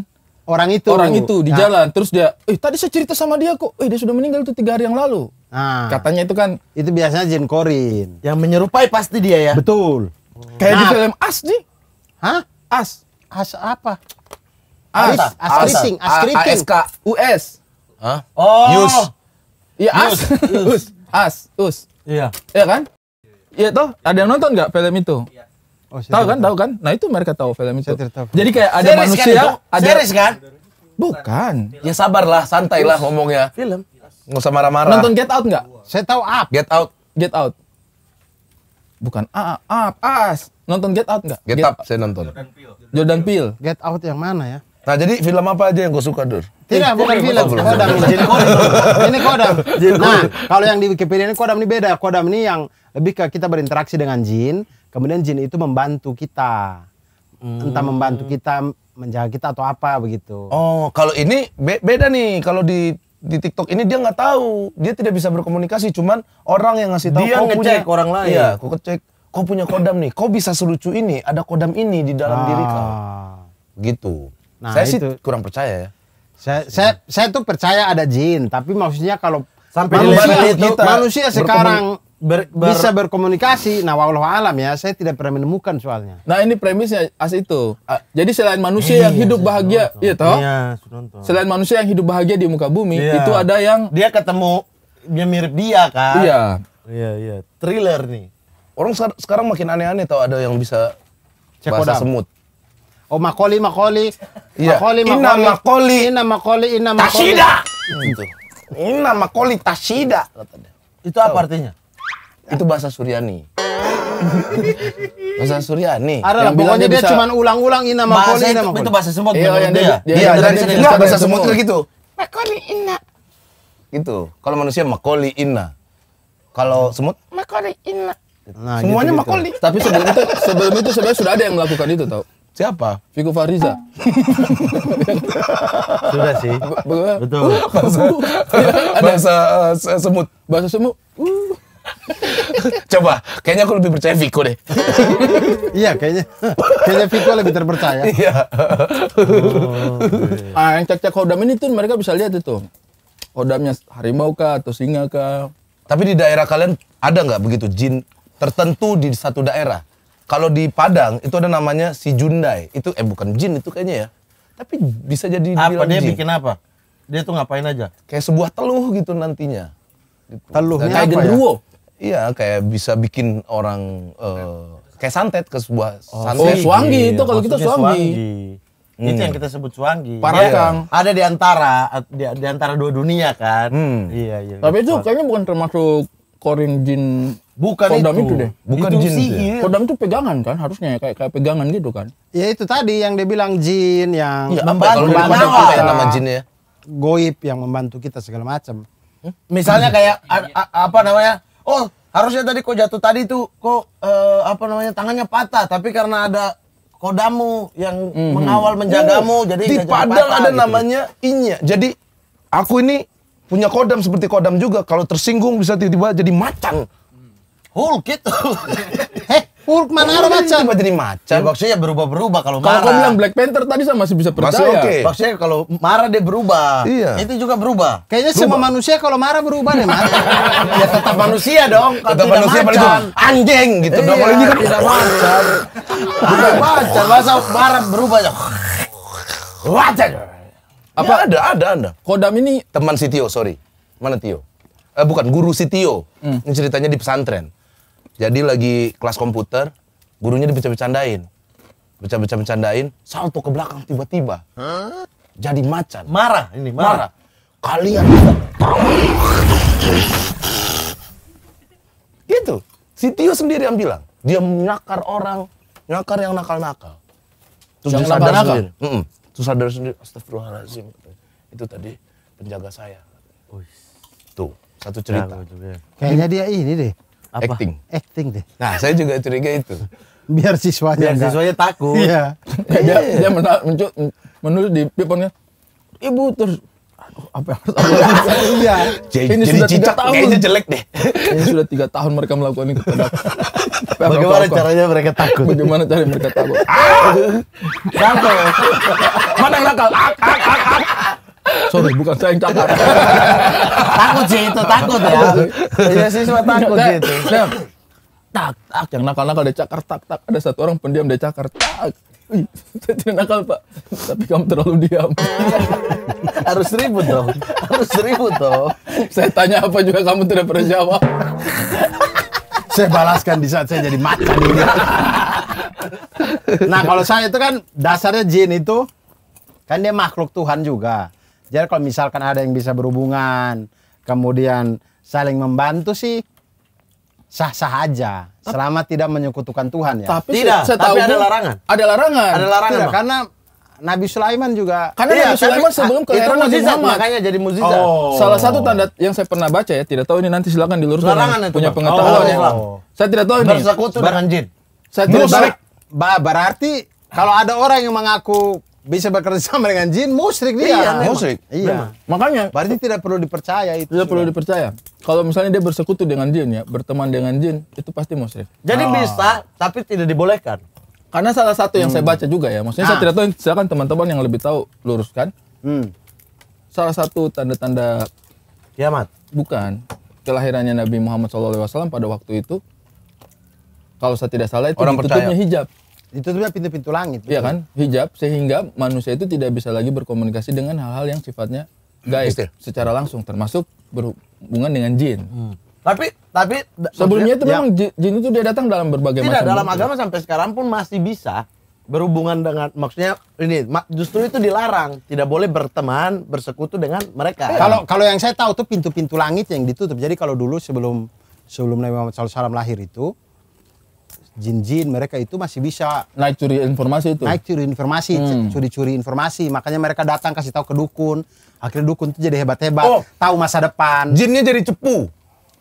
orang itu orang itu di nah. jalan terus dia eh tadi saya cerita sama dia kok eh dia sudah meninggal itu tiga hari yang lalu Nah, katanya itu kan itu biasanya jin korin. Yang menyerupai pasti dia ya. Betul. Kayak nah. di film As nih. Hah? As. As apa? As. As, as as keriting. A US. Hah? Oh. us Iya, As. Us. As, Us. Iya. Iya kan? Iya toh, ada yang nonton nggak film itu? Iya. Oh, tahu kan, tahu kan? Nah, itu mereka tahu film itu. Jadi kayak ada series kan manusia, kan ada series kan? Bukan. Ya sabarlah, santailah ngomongnya. Film. Nggak usah marah-marah. Nonton Get Out nggak? Saya tahu Up. Get Out. Get Out. Bukan A, Up, As. Nonton Get Out nggak? Get, Get Up, saya nonton. Jordan Peele. Jordan Peele. Get Out yang mana ya? Nah jadi film apa aja yang gue suka Dur? Tidak, bukan film. Betul, kodam. Jadi kodam. Ini kodam. Nah, kalau yang di Wikipedia ini kodam ini beda. Kodam ini yang lebih ke kita berinteraksi dengan jin. Kemudian jin itu membantu kita. Hmm. Entah membantu kita, menjaga kita atau apa begitu. Oh, kalau ini be beda nih. Kalau di di TikTok ini dia nggak tahu, dia tidak bisa berkomunikasi, cuman orang yang ngasih tahu dia kau punya orang lain. Iya, kau cek, kau punya kodam nih, kau bisa selucu ini, ada kodam ini di dalam ah. diri kau. Gitu. Nah, saya itu. sih kurang percaya ya. Saya, saya saya tuh percaya ada jin, tapi maksudnya kalau sampai manusia, itu, manusia sekarang ber, ber, bisa berkomunikasi. Nah, walau alam ya, saya tidak pernah menemukan soalnya. Nah, ini premisnya as itu. Jadi selain manusia eh, yang hidup bahagia, nonton. iya toh? Iya, selain manusia yang hidup bahagia di muka bumi, iya. itu ada yang dia ketemu dia mirip dia kan? Iya. Iya, iya. Thriller nih. Orang sekarang makin aneh-aneh tau ada yang bisa bahasa semut. Oh makoli makoli. Iya. Makoli makoli. Ina makoli. Ina makoli. Ina makoli. Tasida. Itu. Ina makoli tasida Itu apa oh. artinya? Itu bahasa Suryani. bahasa Suryani. yang pokoknya dia cuma ulang-ulang ini nama Koli nama Itu bahasa semut. Iya, iya dia. Iya, dia iya, dari bahasa semut gitu. Makoli inna. Gitu. Kalau manusia makoli inna. Kalau semut makoli inna. Nah, gitu, Semuanya gitu, makoli. Gitu. Tapi sebelum itu sebelum itu sebenarnya sudah ada yang melakukan itu tau. Siapa? Viko Fariza. sudah sih. Betul. Bahasa, bahasa uh, eh, semut. Bahasa semut. Uh. Coba, kayaknya aku lebih percaya Viko deh. iya, kayaknya. Kayaknya Viko lebih terpercaya. Iya. oh, okay. ah, yang cek-cek hodam ini tuh mereka bisa lihat itu. hodamnya harimau kah atau singa kah. Tapi di daerah kalian ada nggak begitu jin tertentu di satu daerah? Kalau di Padang itu ada namanya si Jundai. Itu eh bukan jin itu kayaknya ya. Tapi bisa jadi apa dia jin. bikin apa? Dia tuh ngapain aja? Kayak sebuah teluh gitu nantinya. teluh Teluhnya kayak apa ya? Iya, kayak bisa bikin orang uh, kayak santet ke sebuah oh, santet. Oh, iya, iya, suanggi iya, itu kalau kita suanggi. suanggi. Hmm. Itu yang kita sebut suanggi. Parah ya, kang. Ada di antara di, di antara dua dunia kan. Hmm. Iya, iya, iya. Tapi itu kayaknya bukan termasuk korin jin Bukan Kodam itu. itu deh. Bukan itu jin. itu. Ya. Kodam itu pegangan kan harusnya kayak kayak pegangan gitu kan. Ya itu tadi yang dia bilang jin yang ya, membantu apa, kalau ya kita ya, nama jin ya. Goib yang membantu kita segala macam. Hmm? Misalnya kayak a, a, apa namanya? oh harusnya tadi kok jatuh tadi tuh kok uh, apa namanya tangannya patah tapi karena ada kodamu yang mm-hmm. mengawal menjagamu oh, jadi di Padang patah, ada gitu. namanya inya jadi aku ini punya kodam seperti kodam juga kalau tersinggung bisa tiba-tiba jadi macan Hulk gitu. Heh, Hulk mana ada macan? Tiba jadi macan. Ya, maksudnya berubah-berubah kalau marah. Kalau bilang Black Panther tadi saya masih bisa percaya. Masih oke. Okay. Maksudnya kalau marah dia berubah. Iya. Itu juga berubah. Kayaknya berubah. semua manusia kalau marah berubah deh, Mas. ya tetap manusia dong. Kalau tetap manusia macan. anjing gitu iya, dong. Kalau ini kan tidak macan. Bukan macan, Masa marah berubah ya. Macan. Apa ya, ada ada Anda? Kodam ini teman si Tio, sorry. Mana Tio? Eh, bukan guru si Tio. Hmm. Ini ceritanya di pesantren jadi lagi kelas komputer, gurunya dipecah bercandain, beca Beca-beca-becandain, salto ke belakang tiba-tiba. Huh? Jadi macan. Marah ini, marah. marah. Kalian itu, Gitu. Si Tio sendiri yang bilang. Dia menyakar orang, nyakar yang nakal-nakal. Terus yang sadar -nakal. sendiri. Mm -mm. Terus sadar sendiri, astagfirullahaladzim. Itu tadi penjaga saya. Uish. Tuh, satu cerita. Kayaknya dia ini deh apa? Acting. Acting deh. Nah, saya juga curiga itu. Biar siswanya Biar enggak. siswanya takut. Iya. dia dia menurut menurut di piponnya ibu terus apa yang harus aku lakukan? Iya. Ini jadi sudah tiga tahun. Ini jelek deh. Ini sudah tiga tahun mereka melakukan ini kepada Bagaimana caranya mereka takut? Bagaimana cara mereka takut? Ah, Mana yang nakal? Ak, ah, ak, ah, ak, ah, ak. Sorry, bukan saya yang cakap. takut sih itu, takut ya. Iya sih semua takut gitu. Nah, tak, tak, yang nakal-nakal dia cakar, tak, tak. Ada satu orang pendiam dia cakar, tak. Saya tidak nakal pak, tapi kamu terlalu diam. Harus ribut dong, harus ribut dong. Saya tanya apa juga kamu tidak pernah jawab. saya balaskan di saat saya jadi macan ini. nah kalau saya itu kan dasarnya jin itu kan dia makhluk Tuhan juga. Jadi kalau misalkan ada yang bisa berhubungan, kemudian saling membantu sih sah-sah aja tapi, selama tidak menyekutukan Tuhan ya. Tapi tidak, tapi ada larangan. Ada larangan. Ada larangan. Tidak, karena Nabi Sulaiman juga karena iya, Nabi Sulaiman sebelum ke Nabi Muhammad makanya jadi muzizat. Oh. Salah satu tanda oh. yang saya pernah baca ya, tidak tahu ini nanti silakan diluruskan. Larangan itu punya pengetahuan oh. ya. Oh. Saya tidak tahu ini. Bersekutu dengan jin. Saya tidak tahu. Berarti kalau ada orang yang mengaku bisa bekerja sama dengan jin musrik dia. Iya, Iya. iya. Makanya berarti tidak perlu dipercaya itu. Tidak perlu dipercaya. Kalau misalnya dia bersekutu dengan jin ya, berteman dengan jin, itu pasti musrik Jadi oh. bisa tapi tidak dibolehkan. Karena salah satu yang saya hmm. baca juga ya, maksudnya ah. saya tidak tahu silakan teman-teman yang lebih tahu luruskan. Hmm. Salah satu tanda-tanda kiamat. Bukan. Kelahirannya Nabi Muhammad SAW pada waktu itu kalau saya tidak salah itu Orang ditutupnya hijab. Itu ditutupnya pintu-pintu langit. Iya kan? Hijab sehingga manusia itu tidak bisa lagi berkomunikasi dengan hal-hal yang sifatnya gaib secara langsung termasuk berhubungan dengan jin. Hmm. Tapi tapi sebelumnya itu ya. jin itu dia datang dalam berbagai tidak, macam. dalam agama sampai sekarang pun masih bisa berhubungan dengan maksudnya ini justru itu dilarang tidak boleh berteman bersekutu dengan mereka eh, kalau kalau yang saya tahu tuh pintu-pintu langit yang ditutup jadi kalau dulu sebelum sebelum Nabi Muhammad SAW lahir itu jin-jin mereka itu masih bisa naik curi informasi itu naik curi informasi hmm. curi curi-curi informasi makanya mereka datang kasih tahu ke dukun akhirnya dukun itu jadi hebat-hebat oh. tahu masa depan jinnya jadi cepu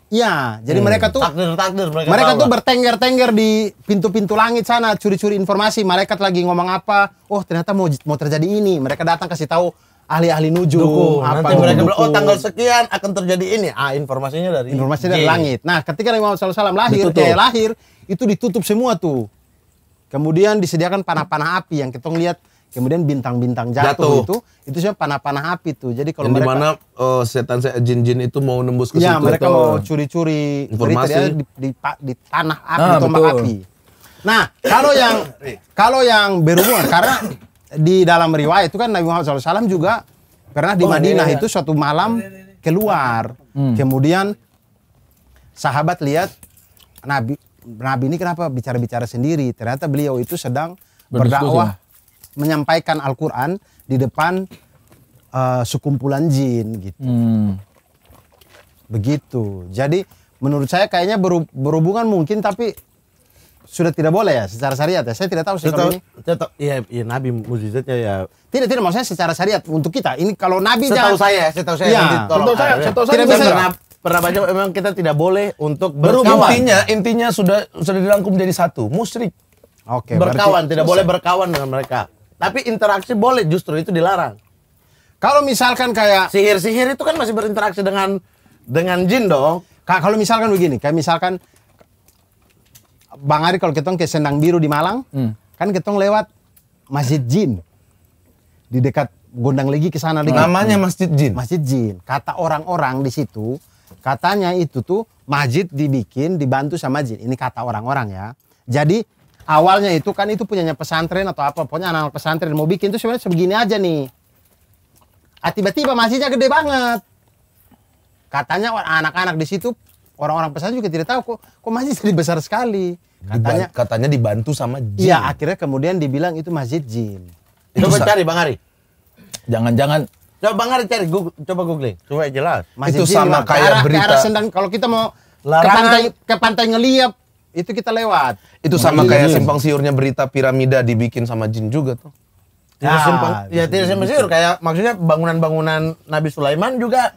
Iya, jadi hmm. mereka tuh takdir, takdir, mereka, mereka tuh bertengger-tengger di pintu-pintu langit sana, curi-curi informasi. Malaikat lagi ngomong apa? Oh ternyata mau mau terjadi ini. Mereka datang kasih tahu ahli-ahli nuju, apa nanti mereka bilang oh tanggal sekian akan terjadi ini ah informasinya dari informasi dari langit nah ketika Nabi Muhammad SAW lahir ditutup. Eh, lahir itu ditutup semua tuh kemudian disediakan panah-panah api yang kita lihat kemudian bintang-bintang jatuh, jatuh itu itu sih panah-panah api tuh jadi kalau mereka mana uh, eh, setan saya jin-jin itu mau nembus ke ya, situ mereka mau curi-curi informasi di, di, di, tanah api ah, tombak api nah kalau yang kalau yang berhubungan karena di dalam riwayat itu kan Nabi Muhammad SAW juga pernah di oh, iya, Madinah iya, iya. itu suatu malam iya, iya, keluar. Hmm. Kemudian sahabat lihat Nabi Nabi ini kenapa bicara-bicara sendiri? Ternyata beliau itu sedang berdakwah menyampaikan Al-Qur'an di depan uh, sekumpulan jin gitu. Hmm. Begitu. Jadi menurut saya kayaknya berhubungan mungkin tapi sudah tidak boleh ya secara syariat ya. Saya tidak tahu sih kalau ini. Iya, ya, nabi mujizatnya ya. Tidak, tidak maksudnya secara syariat untuk kita. Ini kalau nabi jauh saya, tahu saya ya. saya saya, tahu saya tidak bisa pernah, baca memang kita tidak boleh untuk berkawan. Intinya intinya sudah sudah dirangkum jadi satu, musyrik. Oke, berkawan tidak boleh berkawan dengan mereka. Tapi interaksi boleh justru itu dilarang. Kalau misalkan kayak sihir-sihir itu kan masih berinteraksi dengan dengan jin dong. Kalau misalkan begini, kayak misalkan Bang Ari kalau kita ke Sendang Biru di Malang, hmm. kan kita lewat Masjid Jin di dekat Gondang Legi ke sana lagi. Namanya hmm. Masjid Jin. Masjid Jin. Kata orang-orang di situ, katanya itu tuh masjid dibikin dibantu sama jin. Ini kata orang-orang ya. Jadi awalnya itu kan itu punyanya pesantren atau apa, punya anak-anak pesantren mau bikin tuh sebenarnya sebegini aja nih. Ah tiba-tiba masjidnya gede banget. Katanya anak-anak di situ Orang-orang pesan juga tidak tahu kok kok masjid jadi besar sekali. Katanya Diba katanya dibantu sama jin. Iya, akhirnya kemudian dibilang itu masjid jin. Itu coba cari Bang Ari. Jangan-jangan Coba Bang Ari cari Google, coba googling. Coba jelas. Masjid itu jin sama kayak arah, berita. Ke kalau kita mau Larangan. ke pantai ke pantai ngeliat itu kita lewat. Itu sama iya. kayak simpang siurnya berita piramida dibikin sama jin juga tuh. Tidak nah, simpang, ya iya, tidak iya, simpang siur kayak maksudnya bangunan-bangunan Nabi Sulaiman juga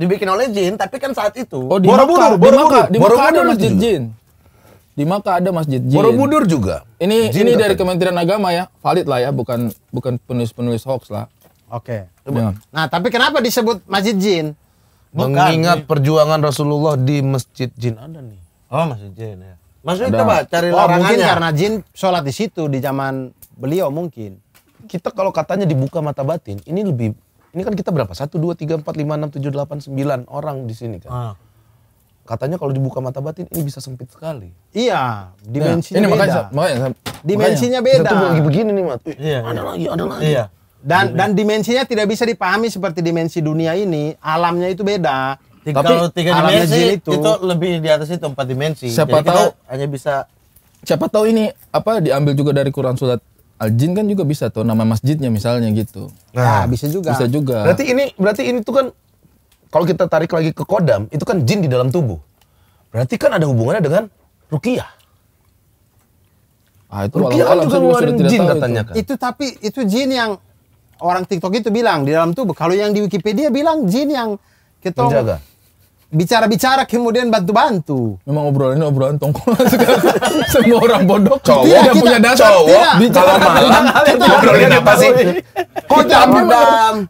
dibikin oleh jin, tapi kan saat itu oh, Borobudur, Borobudur, di Maka, ada masjid jin. Di Maka ada masjid jin. Borobudur juga. Ini jin ini dari Kementerian Agama ya, valid lah ya, bukan bukan penulis-penulis hoax lah. Oke. Okay. Nah, tapi kenapa disebut masjid jin? Bukan, Mengingat nih. perjuangan Rasulullah di masjid jin ada nih. Oh, masjid jin ya. Maksudnya coba cari oh, Mungkin karena jin sholat di situ di zaman beliau mungkin. Kita kalau katanya dibuka mata batin, ini lebih ini kan kita berapa? Satu, dua, tiga, empat, lima, enam, tujuh, delapan, sembilan orang di sini kan. Ah. Katanya kalau dibuka mata batin ini bisa sempit sekali. Iya, nah, dimensinya ini beda. Makanya, makanya, dimensinya makanya, beda. Satu begini nih, Mat. Iya, ada iya. lagi, ada lagi. Iya. Dan iya. dan dimensinya tidak bisa dipahami seperti dimensi dunia ini, alamnya itu beda. Tapi kalau tiga dimensi itu, itu lebih di atas itu empat dimensi. Siapa Jadi tahu hanya bisa siapa tahu ini apa diambil juga dari Quran surat Jin kan juga bisa tuh nama masjidnya misalnya gitu. Nah, nah bisa juga. Bisa juga. Berarti ini berarti ini tuh kan kalau kita tarik lagi ke kodam itu kan jin di dalam tubuh. Berarti kan ada hubungannya dengan rukiah. Ah, itu rukiah kan juga ngeluarin jin katanya kan. Itu tapi itu jin yang orang TikTok itu bilang di dalam tubuh. Kalau yang di Wikipedia bilang jin yang kita bicara-bicara kemudian bantu-bantu. Memang obrolan obrolan tongkol semua orang bodoh. Cowok tidak punya dasar. Cowok bicara malam kita obrolinnya apa sih? Kocam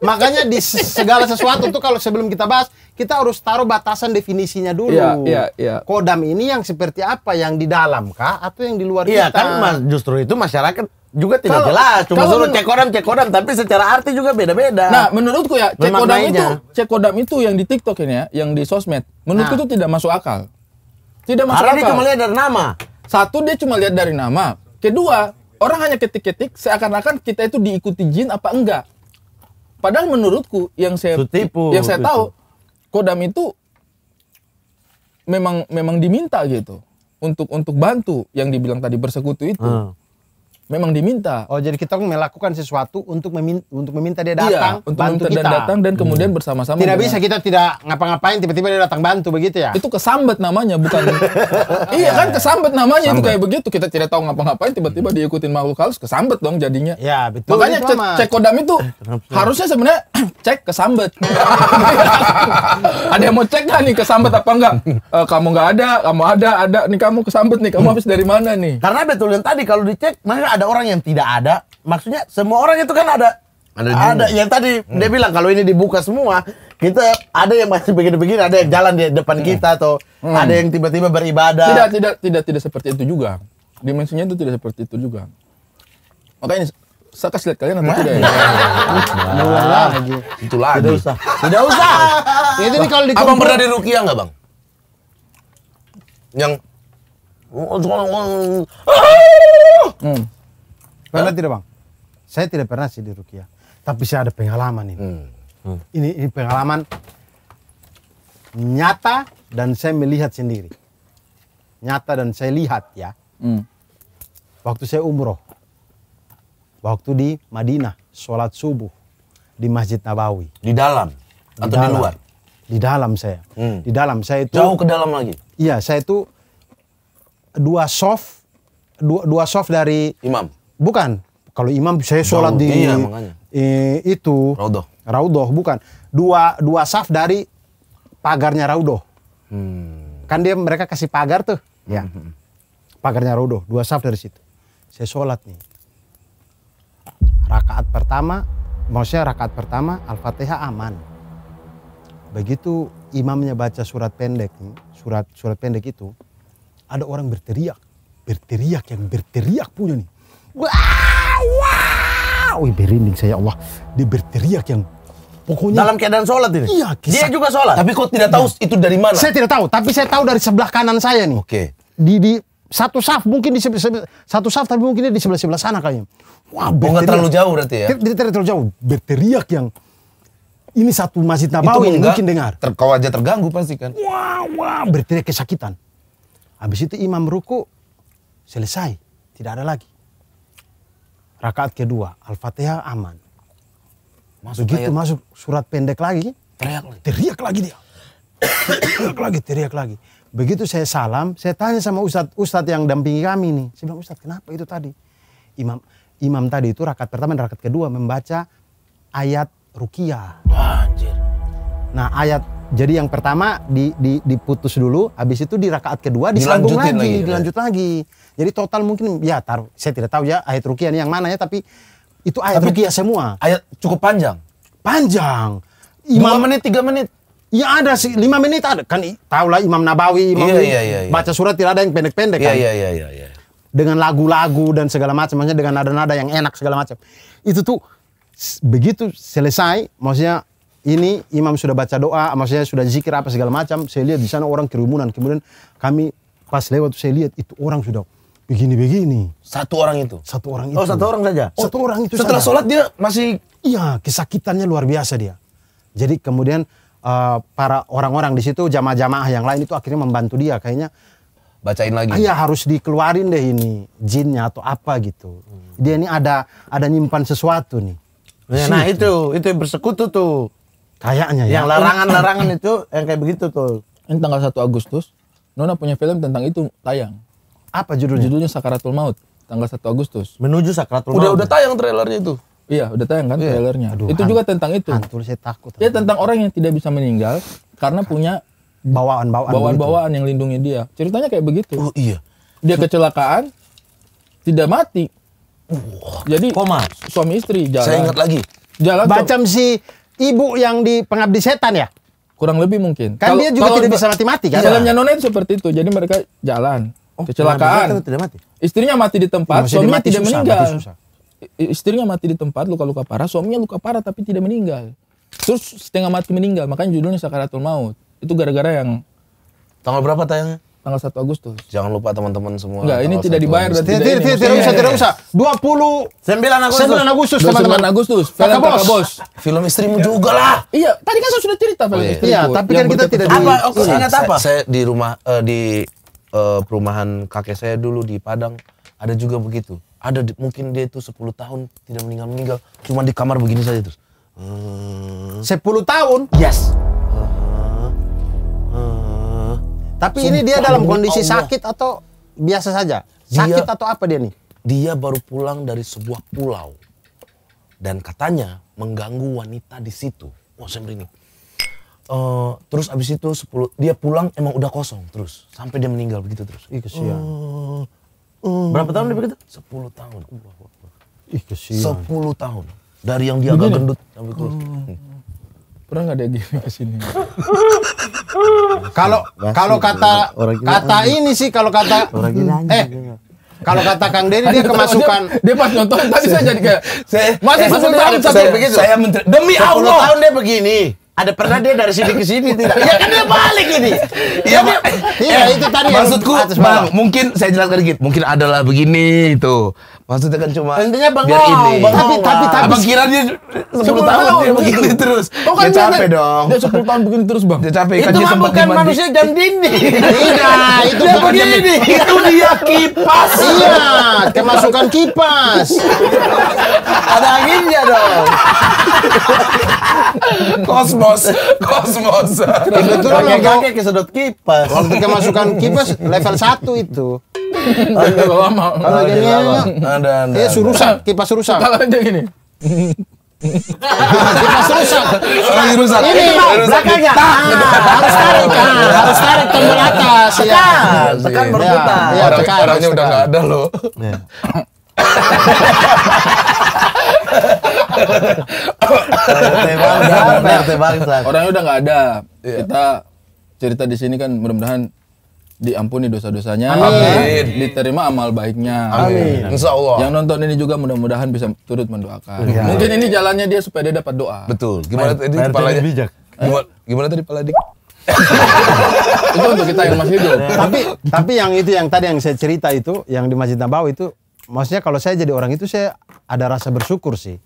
Makanya di segala sesuatu tuh kalau sebelum kita bahas kita harus taruh batasan definisinya dulu. Iya, iya, iya. Kodam ini yang seperti apa? Yang di dalam kah atau yang di luar iya, kita? Iya kan justru itu masyarakat juga tidak kalau, jelas cuma suruh cek kodam cek kodam tapi secara arti juga beda-beda nah menurutku ya cek kodam itu cek kodam itu yang di TikTok ini ya yang di sosmed menurutku nah. itu tidak masuk akal tidak masuk Karena akal dia cuma lihat dari nama satu dia cuma lihat dari nama kedua orang hanya ketik-ketik seakan-akan kita itu diikuti jin apa enggak padahal menurutku yang saya Setipu. yang saya tahu kodam itu memang memang diminta gitu untuk untuk bantu yang dibilang tadi bersekutu itu hmm memang diminta. Oh, jadi kita melakukan sesuatu untuk meminta, untuk meminta dia iya, datang, iya, untuk bantu kita. Dan datang dan kemudian hmm. bersama-sama. Tidak bisa kita tidak ngapa-ngapain tiba-tiba dia datang bantu begitu ya. Itu kesambet namanya bukan iya, iya kan iya. kesambet namanya Sambet. itu kayak begitu kita tidak tahu ngapa-ngapain tiba-tiba diikutin makhluk halus kesambet dong jadinya. Ya, betul. Makanya cek kodam itu eh, harusnya sebenarnya cek kesambet. ada yang mau cek gak nih kesambet apa enggak? Uh, eh, kamu enggak ada, kamu ada, ada nih kamu kesambet nih, kamu habis dari mana nih? Karena betul yang tadi kalau dicek mana ada ada orang yang tidak ada maksudnya semua orang itu kan ada ada, ada yang tadi hmm. dia bilang kalau ini dibuka semua kita ada yang masih begini-begini ada yang jalan di depan hmm. kita atau hmm. ada yang tiba-tiba beribadah tidak tidak tidak tidak seperti itu juga dimensinya itu tidak seperti itu juga makanya saya kasih lihat kalian apa tidak ya? Nah, lagi. Itu lagi. Tidak usah. Tidak usah. itu nih kalau dikumpul. Abang pernah di Rukia nggak bang? Yang hmm. Pernah tidak bang? Saya tidak pernah sih di Rukia. Tapi saya ada pengalaman ini. Hmm. Hmm. Ini, ini pengalaman nyata dan saya melihat sendiri. Nyata dan saya lihat ya. Hmm. Waktu saya umroh. Waktu di Madinah, sholat subuh di Masjid Nabawi. Di dalam di atau dalam. di luar? Di dalam saya. Hmm. Di dalam saya itu jauh ke dalam lagi. Iya, saya itu dua soft dua dua soft dari imam Bukan. Kalau imam saya sholat di iya, e, itu Raudoh. Raudoh bukan. Dua dua saf dari pagarnya Raudoh. Hmm. Kan dia mereka kasih pagar tuh. Hmm. Ya. Hmm, hmm. Pagarnya Raudoh, dua saf dari situ. Saya sholat nih. Rakaat pertama, maksudnya rakaat pertama Al-Fatihah aman. Begitu imamnya baca surat pendek, nih surat surat pendek itu, ada orang berteriak, berteriak yang berteriak punya nih
Wow!
Wih berinding saya Allah. Dia berteriak yang pokoknya dalam keadaan sholat ini. Iya, kisah. dia juga sholat. Tapi kau tidak tahu ya. itu dari mana? Saya tidak tahu, tapi saya tahu dari sebelah kanan saya nih. Oke. Okay. Di di satu saf mungkin di sebelah, satu saf tapi mungkin dia di sebelah sebelah sana kayaknya. Wah, oh, berteriak. terlalu jauh berarti ya? Tidak ter, terlalu jauh, berteriak yang ini satu masjid Nabawi yang mungkin dengar. Ter, kau aja terganggu pasti kan. Wah, wah, berteriak kesakitan. Habis itu imam ruku selesai, tidak ada lagi. Rakaat kedua, Al-Fatihah aman.
Masuk Begitu ayat. masuk
surat pendek lagi, teriak lagi, teriak lagi dia. teriak lagi, teriak lagi. Begitu saya salam, saya tanya sama ustadz ustadz yang dampingi kami nih. Saya bilang, ustadz kenapa itu tadi? Imam imam tadi itu rakaat pertama dan rakaat kedua membaca ayat rukiah. Anjir. Nah ayat jadi yang pertama di, di, diputus dulu, habis itu di rakaat kedua disambung lagi, lagi, ya? dilanjut lagi. Jadi total mungkin ya taruh, saya tidak tahu ya ayat rukiah yang mana ya, tapi itu ayat tapi, rukiah semua. Ayat cukup panjang. Panjang. Lima menit, tiga menit. Ya ada sih, lima menit ada kan. Tahulah Imam Nabawi, Imam iya, iya, iya, iya. baca surat tidak ada yang pendek-pendek iya, kan. Iya, iya, iya, iya. Dengan lagu-lagu dan segala macam, maksudnya dengan nada-nada yang enak segala macam. Itu tuh begitu selesai, maksudnya ini imam sudah baca doa, maksudnya sudah zikir apa segala macam. Saya lihat di sana orang kerumunan. Kemudian kami pas lewat saya lihat itu orang sudah begini-begini. Satu orang itu. Satu orang oh, itu. Oh, satu orang saja. Oh, satu orang itu. Setelah sholat dia masih iya, kesakitannya luar biasa dia. Jadi kemudian uh, para orang-orang di situ jamaah-jamaah yang lain itu akhirnya membantu dia kayaknya bacain lagi. Iya, harus dikeluarin deh ini jinnya atau apa gitu. Dia ini ada ada nyimpan sesuatu nih. Ya, nah, itu itu yang bersekutu tuh. Kayaknya ya. Yang iya. larangan-larangan itu yang kayak begitu tuh. Ini tanggal 1 Agustus, Nona punya film tentang itu tayang. Apa judulnya? Judulnya Sakaratul Maut, tanggal 1 Agustus. Menuju Sakaratul Maut. Udah udah tayang trailernya itu. Iya, udah tayang kan yeah. trailernya. Aduh, itu juga tentang itu. Hantu saya takut. Ya tentang orang yang tidak bisa meninggal karena punya bawaan-bawaan bawaan-bawaan yang lindungi dia. Ceritanya kayak begitu. Oh iya. Dia kecelakaan tidak mati. Uh, Jadi koma suami istri jalan. Saya ingat lagi. Jalan macam si ibu yang di pengabdi setan ya? Kurang lebih mungkin. Kan kalo, dia juga tidak bisa mati-mati kan? Dalamnya itu seperti itu. Jadi mereka jalan. Oh, kecelakaan. Tidak mati. Istrinya mati di tempat, ya, suaminya mati tidak susah, meninggal. Mati susah. Istrinya mati di tempat luka-luka parah, suaminya luka parah tapi tidak meninggal. Terus setengah mati meninggal, makanya judulnya Sakaratul Maut. Itu gara-gara yang Tanggal berapa tayangnya? tanggal 1 Agustus. Jangan lupa teman-teman semua. Enggak, ini tidak dibayar dan tidak tidak, tidak, usah, tidak usah. 29 Agustus. 9 Agustus teman-teman. Agustus. Film Kakak Bos. Film istrimu juga lah. Iya, tadi kan saya sudah cerita film oh, iya. istrimu. Iya, tapi kan kita tidak apa oh, aku iya. ingat apa? Saya di rumah eh, di eh, perumahan kakek saya dulu di Padang ada juga begitu. Ada mungkin dia itu 10 tahun tidak meninggal-meninggal, cuma di kamar begini saja terus. Hmm. 10 tahun? Yes. Tapi Sumpah ini dia dalam kondisi Allah. sakit atau biasa saja? Sakit atau apa dia nih? Dia baru pulang dari sebuah pulau dan katanya mengganggu wanita di situ. Wah, saya merinding. Uh, terus abis itu 10, dia pulang emang udah kosong terus sampai dia meninggal begitu terus. Ih kesian. Uh, uh, Berapa tahun dia begitu? Sepuluh tahun. Ih kesian. 10 tahun. Dari yang dia agak gendut sampai kurus. Uh. Oh. Hmm pernah nggak ada gini ke sini? Kalau kalau kata kata ini sih kalau kata eh
kalau kata Kang Denny dia kemasukan. Dia
pas nonton tadi saya jadi kayak saya masih sepuluh tahun saya begitu. Saya menteri demi Allah. tahun dia begini. Ada pernah dia dari sini ke sini tidak? Ya kan dia balik ini. Iya, Iya, iya eh, itu tadi maksudku. Bang, mungkin saya jelaskan dikit. Mungkin adalah begini itu. Maksudnya kan cuma Intinya bengong, biar ini. Bengong, tapi, tapi, tapi, tapi, kira dia 10, tahun, tahun dia begini gitu. terus. Oh, kan dia capek dong. Dia 10 tahun begini terus, Bang. Dia capek. Itu kan mah bukan manusia jam dinding. Tidak, itu dia begini. Itu dia kipas. Iya, kemasukan kipas. Ada anginnya dong. kosmos, kosmos. Kebetulan kakek kakek kesedot kipas. Waktu kemasukan kipas level 1 itu. Kalau lama dan anda, Iya, surusak, kipas rusak. Kalau aja gini.
kipas rusak. Kipas oh, rusak. Ini belakangnya. Ah, harus tarik ah, iya. harus tarik tombol iya. atas ya.
Tekan iya, berputar. Ya, orangnya udah nggak ada loh. Orangnya udah nggak ada. Kita cerita di sini kan mudah-mudahan diampuni dosa-dosanya. Amin. Diterima amal baiknya. Amin. Insya Allah. Yang nonton ini juga mudah-mudahan bisa turut mendoakan. Ya. Mungkin ini jalannya dia supaya dia dapat doa. Betul. Gimana tadi kepalanya? Bijak. Gimana, gimana tadi kepala dik? itu untuk kita yang masih hidup. Iya. tapi tapi yang itu yang tadi yang saya cerita itu yang di Masjid Nabawi itu maksudnya kalau saya jadi orang itu saya ada rasa bersyukur sih.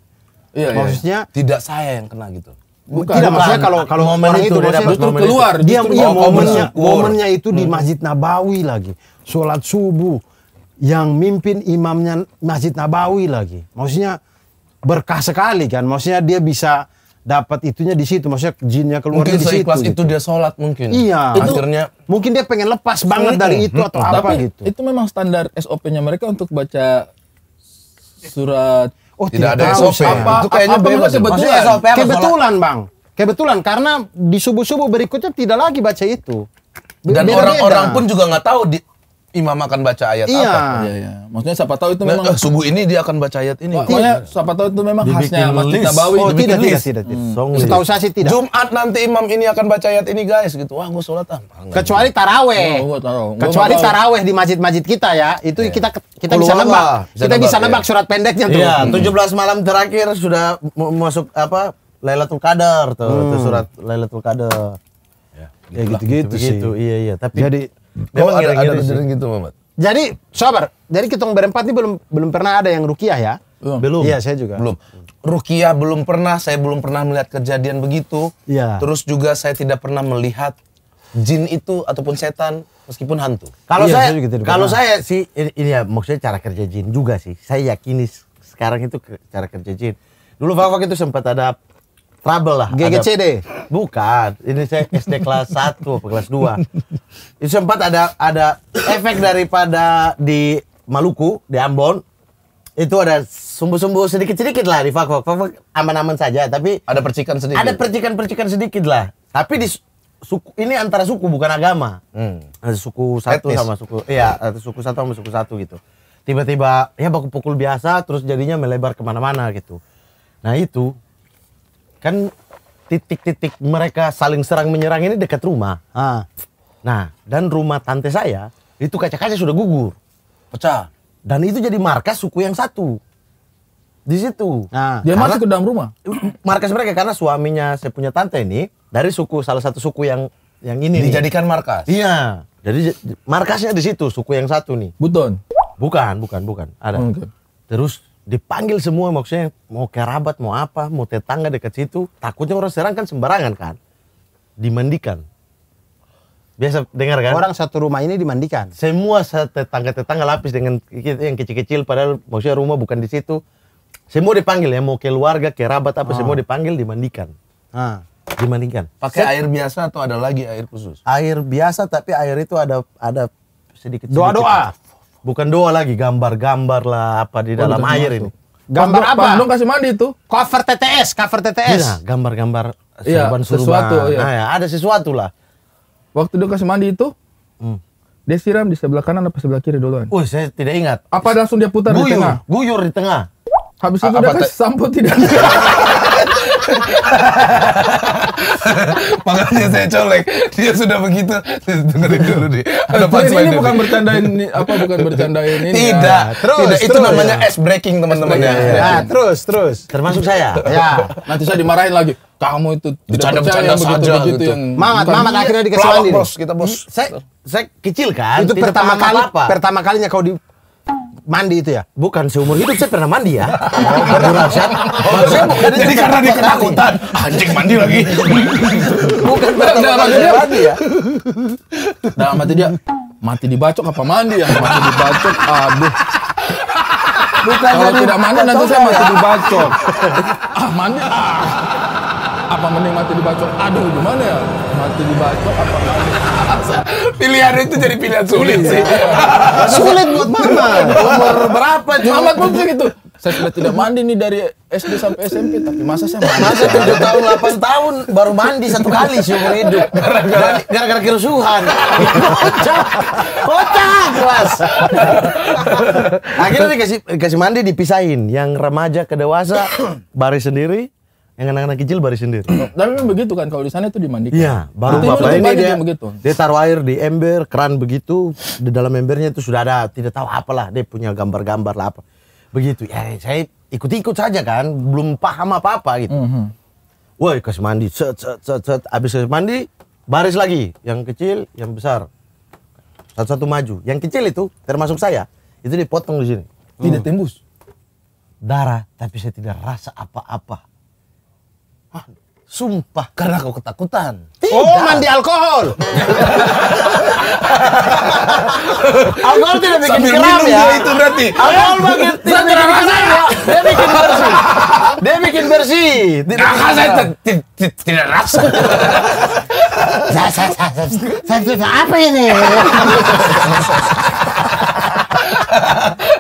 Iya, iya. maksudnya iya. tidak saya yang kena gitu.
Bukan, tidak maksudnya kalau kalau momen orang itu, itu maksudnya momen keluar itu. dia justru, iya, momennya momennya itu hmm. di Masjid
Nabawi lagi sholat subuh yang mimpin imamnya Masjid Nabawi lagi maksudnya berkah sekali kan maksudnya dia bisa dapat itunya di situ maksudnya jinnya keluar mungkin di situ gitu. itu gitu. dia sholat mungkin iya itu, akhirnya mungkin dia pengen lepas banget dari itu atau hmm. Tapi apa gitu itu memang standar SOP-nya mereka untuk baca surat Oh, tidak, tidak ada SOP. Apa, itu kayaknya apa, apa ya. Kebetulan. SOP kebetulan, Bang. Kebetulan karena di subuh-subuh berikutnya tidak lagi baca itu. Dan orang-orang pun juga nggak tahu di, imam akan baca ayat iya. apa. Iya, iya. Maksudnya siapa tahu itu nah, memang subuh ini dia akan baca ayat ini. Pokoknya siapa tahu itu memang khasnya Masjid Nabawi. Oh, tidak, tidak, tidak, tidak. Hmm. Setahu saya sih tidak. Jumat nanti imam ini akan baca ayat ini guys gitu. Wah, gue sholat apa? Ah, Kecuali taraweh. Oh, Kecuali taraweh di masjid-masjid kita ya, itu yeah. kita kita bisa nebak. kita bisa iya. nebak ya. surat pendeknya tuh. Iya, 17 hmm. malam terakhir sudah masuk apa? Lailatul Qadar tuh, hmm. tuh surat Lailatul Qadar. Ya, ya gitu-gitu sih. iya iya, tapi Jadi oh, ada, ada kejadian gitu, gitu, Mamat. Jadi, sabar. Jadi kita berempat ini belum belum pernah ada yang rukiah ya? Belum. belum. Iya, saya juga. Belum. Rukiah belum pernah, saya belum pernah melihat kejadian begitu. Iya. Terus juga saya tidak pernah melihat jin itu ataupun setan meskipun hantu. Kalau iya, saya, saya gitu kalau saya sih ini, ini ya maksudnya cara kerja jin juga sih. Saya yakini sekarang itu cara kerja jin. Dulu Fafak itu sempat ada trouble lah. GGCD. bukan. Ini saya SD kelas 1 atau kelas 2. Itu sempat ada ada efek daripada di Maluku, di Ambon. Itu ada sumbu-sumbu sedikit-sedikit lah di Fakfak. Fakfak aman-aman saja, tapi ada percikan sedikit. Ada percikan-percikan sedikit lah. Tapi di suku ini antara suku bukan agama. Hmm. suku satu Etnis. sama suku iya, suku satu sama suku satu gitu. Tiba-tiba ya baku pukul biasa terus jadinya melebar kemana mana gitu. Nah, itu kan titik-titik mereka saling serang menyerang ini dekat rumah. Ah. Nah, dan rumah tante saya itu kaca-kaca sudah gugur. Pecah. Dan itu jadi markas suku yang satu. Di situ. Nah, dia masuk ke dalam rumah. Markas mereka karena suaminya saya punya tante ini dari suku salah satu suku yang yang ini dijadikan nih. markas. Iya. Jadi markasnya di situ suku yang satu nih. Buton. Bukan, bukan, bukan. Ada. Oh, okay. Terus dipanggil semua maksudnya mau kerabat mau apa mau tetangga dekat situ takutnya orang Serang kan sembarangan kan dimandikan biasa dengar kan orang satu rumah ini dimandikan semua tetangga tetangga lapis dengan yang kecil-kecil padahal maksudnya rumah bukan di situ semua dipanggil ya mau keluarga kerabat apa oh. semua ah. dipanggil dimandikan ah. dimandikan pakai air biasa atau ada lagi air khusus air biasa tapi air itu ada ada sedikit, sedikit doa doa Bukan doa lagi, gambar-gambar lah apa di oh, dalam oh, air ini. Gambar Pandu, apa? Pandong kasih mandi itu. Cover TTS, cover TTS. Iya, gambar-gambar ya, sesuatu. Iya. Nah, ya, ada sesuatu lah. Waktu dia kasih mandi itu, hmm. dia siram di sebelah kanan apa sebelah kiri duluan? oh saya tidak ingat. Apa langsung dia putar guyur, di tengah? Guyur di tengah. Habis itu A dia kasih sampo tidak. Makanya saya colek. Dia sudah begitu. Dengerin dulu deh. Ada Ini, ini bukan bercandain apa bukan bercandain ini. Tidak. Ya. Terus, Tidak. Terus, itu namanya ya. S breaking teman-teman ya. Iya, iya, iya. ya. Nah, terus terus. Termasuk saya. Ya. Nanti saya dimarahin lagi kamu itu bercanda-bercanda saja begitu, begitu, gitu. Yang Mamat, Mamat akhirnya dikasih bos, kita bos. Hmm, saya, saya kecil kan. Itu pertama kali, apa. pertama kalinya kau di mandi itu ya? Bukan seumur hidup saya pernah mandi ya. Oh, oh, saya. bukan jadi karena dia ketakutan, anjing mandi lagi. Bukan dalam hati dia mandi ya. Dalam nah, hati dia mati dibacok apa mandi yang mati dibacok? Aduh. Bukan kalau tidak mandi nanti saya mati dibacok. Ah mandi ah apa mending mati dibacok aduh gimana ya mati dibacok apa pilihan itu jadi pilihan sulit iya. sih sulit buat mama umur berapa Muhammad pun gitu saya sudah tidak mandi nih dari SD sampai SMP tapi masa saya mandi masa tujuh tahun delapan tahun baru mandi satu kali seumur hidup gara-gara kerusuhan kocak kocak kelas akhirnya dikasih dikasih mandi dipisahin yang remaja ke dewasa baris sendiri yang anak-anak kecil baris sendiri. Tapi memang kan begitu kan kalau di sana itu dimandikan. Iya, baru bapak ini dia, begitu. dia taruh air di ember, keran begitu, di dalam embernya itu sudah ada tidak tahu apalah dia punya gambar-gambar lah apa. Begitu. Ya, saya ikut-ikut saja kan, belum paham apa-apa gitu. Mm -hmm. Woi, kasih mandi, set set set set habis kasih mandi, baris lagi, yang kecil, yang besar. Satu-satu maju. Yang kecil itu termasuk saya, itu dipotong di sini. Tidak hmm. tembus darah, tapi saya tidak rasa apa-apa Sumpah, karena kau ketakutan. Oh, tidak. Oh, mandi alkohol. alkohol tidak bikin Sambil keram ya. itu berarti. Alkohol bikin tidak bikin keram ya. Dia bikin bersih. Dia bikin bersih. Tidak rasa.
tidak rasa. Saya tidak apa ini.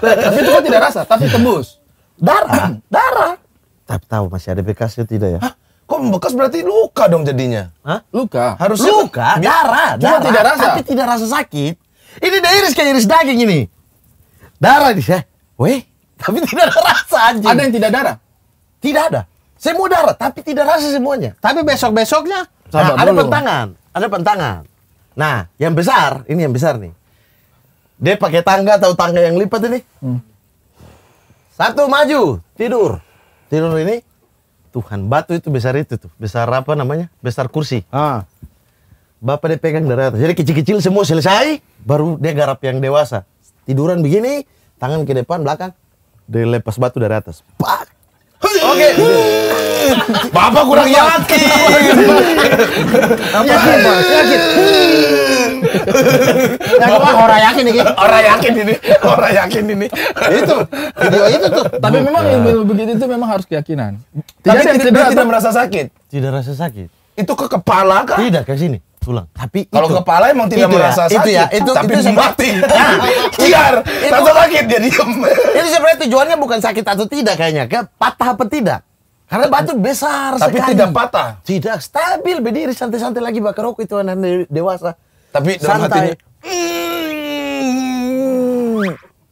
Tapi itu kan tidak rasa, tapi tembus.
Darah, ah. darah. Tapi tahu masih ada bekasnya tidak ya? Hah? Kok membekas berarti luka dong jadinya? Hah? Luka. Harus luka, kan, darah, cuma darah, tidak rasa. Tapi tidak rasa sakit. Ini ada iris kayak iris daging ini. Darah di saya. Weh, tapi tidak ada rasa anjing. Ada yang tidak darah? Tidak ada. Semua darah, tapi tidak rasa semuanya. Tapi besok-besoknya nah, ada dulu. pentangan, ada pentangan. Nah, yang besar, ini yang besar nih. Dia pakai tangga atau tangga yang lipat ini. Hmm. Satu maju, tidur. Tidur ini Tuhan. Batu itu besar itu tuh. Besar apa namanya? Besar kursi. Ah. Bapak dia pegang dari atas. Jadi kecil-kecil semua selesai, baru dia garap yang dewasa. Tiduran begini, tangan ke depan, belakang, dilepas batu dari atas. Pak! Oke. Bapak kurang yakin. Apa yakin, Bos? Yakin. Ya gua orang yakin ini. Orang yakin ini. Orang yakin ini. itu video itu tuh. Tapi memang ilmu begitu itu memang harus keyakinan. Tidak Tapi tidak, tidak merasa sakit. Tidak rasa sakit. Itu ke kepala kah? Tidak, ke sini tulang. Tapi kalau kepala emang tidak itu ya, merasa ya, sakit, itu ya, itu, tapi itu mati. Kiar, nah, itu sakit dia diam. itu sebenarnya tujuannya bukan sakit atau tidak kayaknya, ke patah atau tidak. Karena batu besar tapi sekali. tidak patah. Tidak stabil berdiri santai-santai lagi bakar rokok itu anak dewasa. Tapi dalam santai. hatinya. Hmm.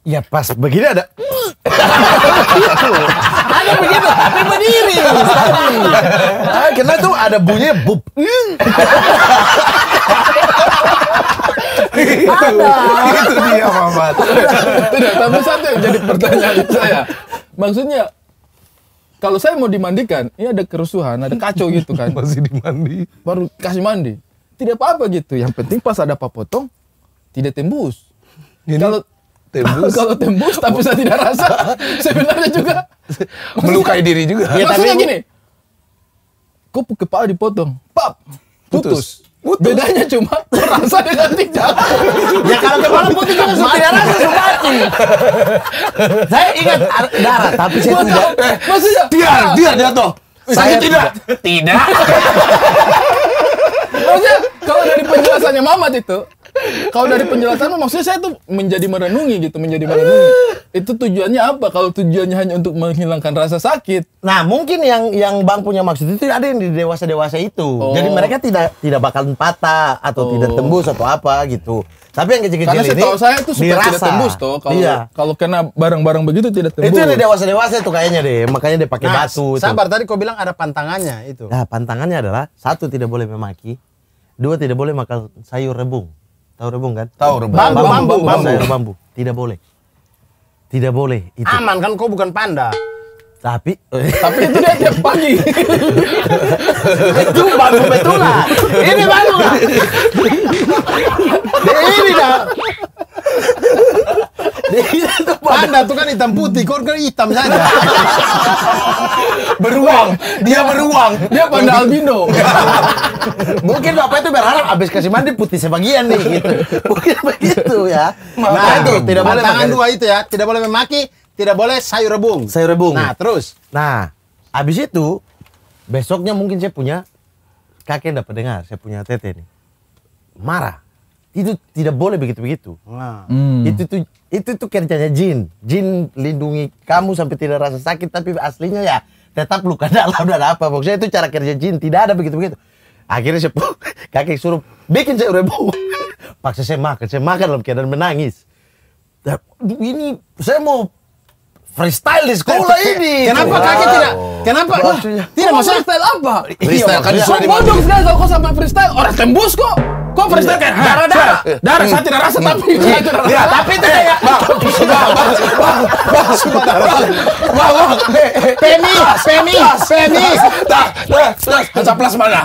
Ya pas begini ada
Ada begitu tapi berdiri ah,
Karena itu ada bunyi bub ada. Itu dia Mamat. Tidak, tapi satu yang jadi pertanyaan saya. Maksudnya kalau saya mau dimandikan, ini ada kerusuhan, ada kacau gitu kan. Masih dimandi. Baru kasih mandi. Tidak apa-apa gitu. Yang penting pas ada apa potong, tidak tembus. kalau tembus. kalau tembus tapi saya tidak rasa sebenarnya juga melukai diri juga. Ya, maksudnya gini. Kok kepala dipotong, pap, putus. putus. Bedanya cuma rasa
dengan tidak. ya kalau kepala putih juga sudah tidak rasa mati. saya ingat darah tapi saya Buat tidak. Eh, dia, dia, dia jatuh. Saya, saya tidak.
Tidak. tidak. maksudnya kalau dari penjelasannya Mamat itu, kalau dari penjelasan maksudnya saya tuh menjadi merenungi gitu, menjadi merenungi. Itu tujuannya apa? Kalau tujuannya hanya untuk menghilangkan rasa sakit. Nah, mungkin yang yang Bang punya maksud itu ada yang di dewasa-dewasa itu. Oh. Jadi mereka tidak tidak bakalan patah atau oh. tidak tembus atau apa gitu. Tapi yang kecil-kecil Karena saya itu sudah tidak tembus toh kalau iya. kalau kena barang-barang begitu tidak tembus. Itu yang di dewasa-dewasa itu kayaknya deh, makanya dia pakai nah, batu. Sabar tadi kau bilang ada pantangannya itu. Nah, pantangannya adalah satu tidak boleh memaki, dua tidak boleh makan sayur rebung. Tahu rebung kan? Tahu rebung. Bambu, bambu, bambu, bambu, bambu. bambu. Tidak boleh. Tidak boleh itu. Aman kan kau bukan panda. Tapi tapi itu dia tiap pagi. itu bambu betul lah
Ini bambu kan?
ini dah anda tuh kan hitam putih, kau kan hitam saja. beruang, dia beruang, dia panda albino. Mungkin bapak itu berharap abis kasih mandi putih sebagian nih gitu. Mungkin begitu ya. Nah itu tidak boleh tangan dua itu ya, tidak boleh memaki, tidak boleh sayur rebung. Sayur rebung. Nah terus. Nah abis itu besoknya mungkin saya punya kakek yang dapat dengar saya punya tete nih marah itu tidak boleh begitu-begitu. Nah. Hmm. Itu tuh itu tuh kerjanya jin. Jin lindungi kamu sampai tidak rasa sakit tapi aslinya ya tetap luka dalam dan apa. Maksudnya itu cara kerja jin, tidak ada begitu-begitu. Akhirnya siapa kakek suruh bikin saya rebu. Paksa saya makan, saya makan dalam keadaan menangis. Ini saya mau freestyle di sekolah ini. Kenapa wow. kakek tidak? Kenapa? Maksudnya, tidak masalah freestyle apa? Freestyle iya, kan sudah kan bodoh sekali kalau kau sampai freestyle orang tembus kok. Kok freestyle kayak darah darah? Darah saya tidak rasa tapi saya tidak rasa. Tapi itu kayak bang, bang, bang, bang, sebentar, bang, bang, bang, Pemi, Pemi, Pemi, dah, dah, dah, acaplas mana?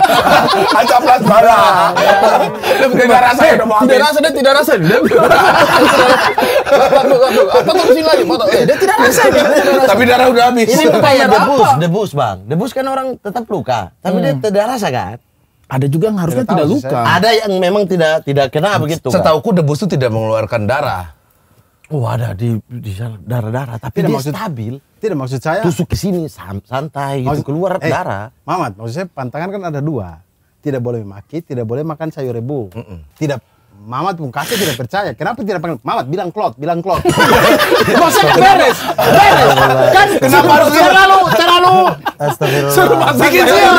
Acaplas mana? Tidak rasa, tidak rasa, dia tidak rasa, dia tidak rasa. Apa terusin lagi? Dia tidak rasa, tapi darah udah habis. Ini kayak debus, debus bang, debus kan orang tetap luka, tapi dia tidak rasa kan? ada juga yang harusnya tidak, tidak luka. Ada yang memang tidak tidak kena nah, begitu. Setauku debus itu tidak mengeluarkan darah. Oh ada di di darah-darah tapi tidak dia maksud, stabil. Tidak maksud saya. Tusuk ke sini santai gitu, maksud, gitu keluar eh, darah. Mamat, maksud saya pantangan kan ada dua. Tidak boleh maki, tidak boleh makan sayur rebu. Mm -mm. Tidak Mamat pun kasih tidak percaya. Kenapa tidak panggil Mamat? Bilang klot, bilang klot. Maksudnya beres,
beres.
Kan kenapa harus terlalu terlalu
Astagfirullah. bikin sayur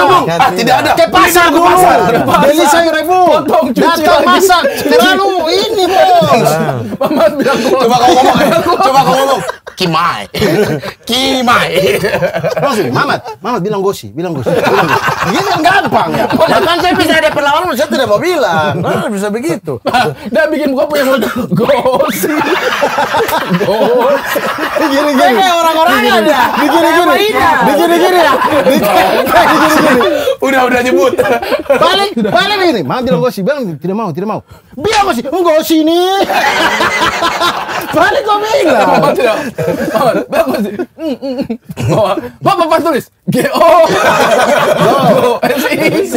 tidak ada. Ke pasar pasar. Beli sayur bu. Datang masak. Terlalu ini bu.
Mamat bilang klot. Coba kau ngomong. Eh. Coba kau ngomong. Kimai. Kimai. Mamat, Mamat bilang gosi, bilang gosi. kan gampang ya. Bahkan saya bisa ada perlawanan, saya tidak mau bilang. Mana bisa begitu. Udah bikin gua punya mulut gosip. Gosip. Gini-gini. Kayak orang-orang ya. ada. gini gini gini gini ya. gini gini udah udah nyebut. balik, balik ini. Maaf tidak sih, Bang. Tidak mau, tidak mau. Biar gosip, enggak ini balik kau bilang. Mau tidak. Bang Mau, apa pas tulis G O.
S I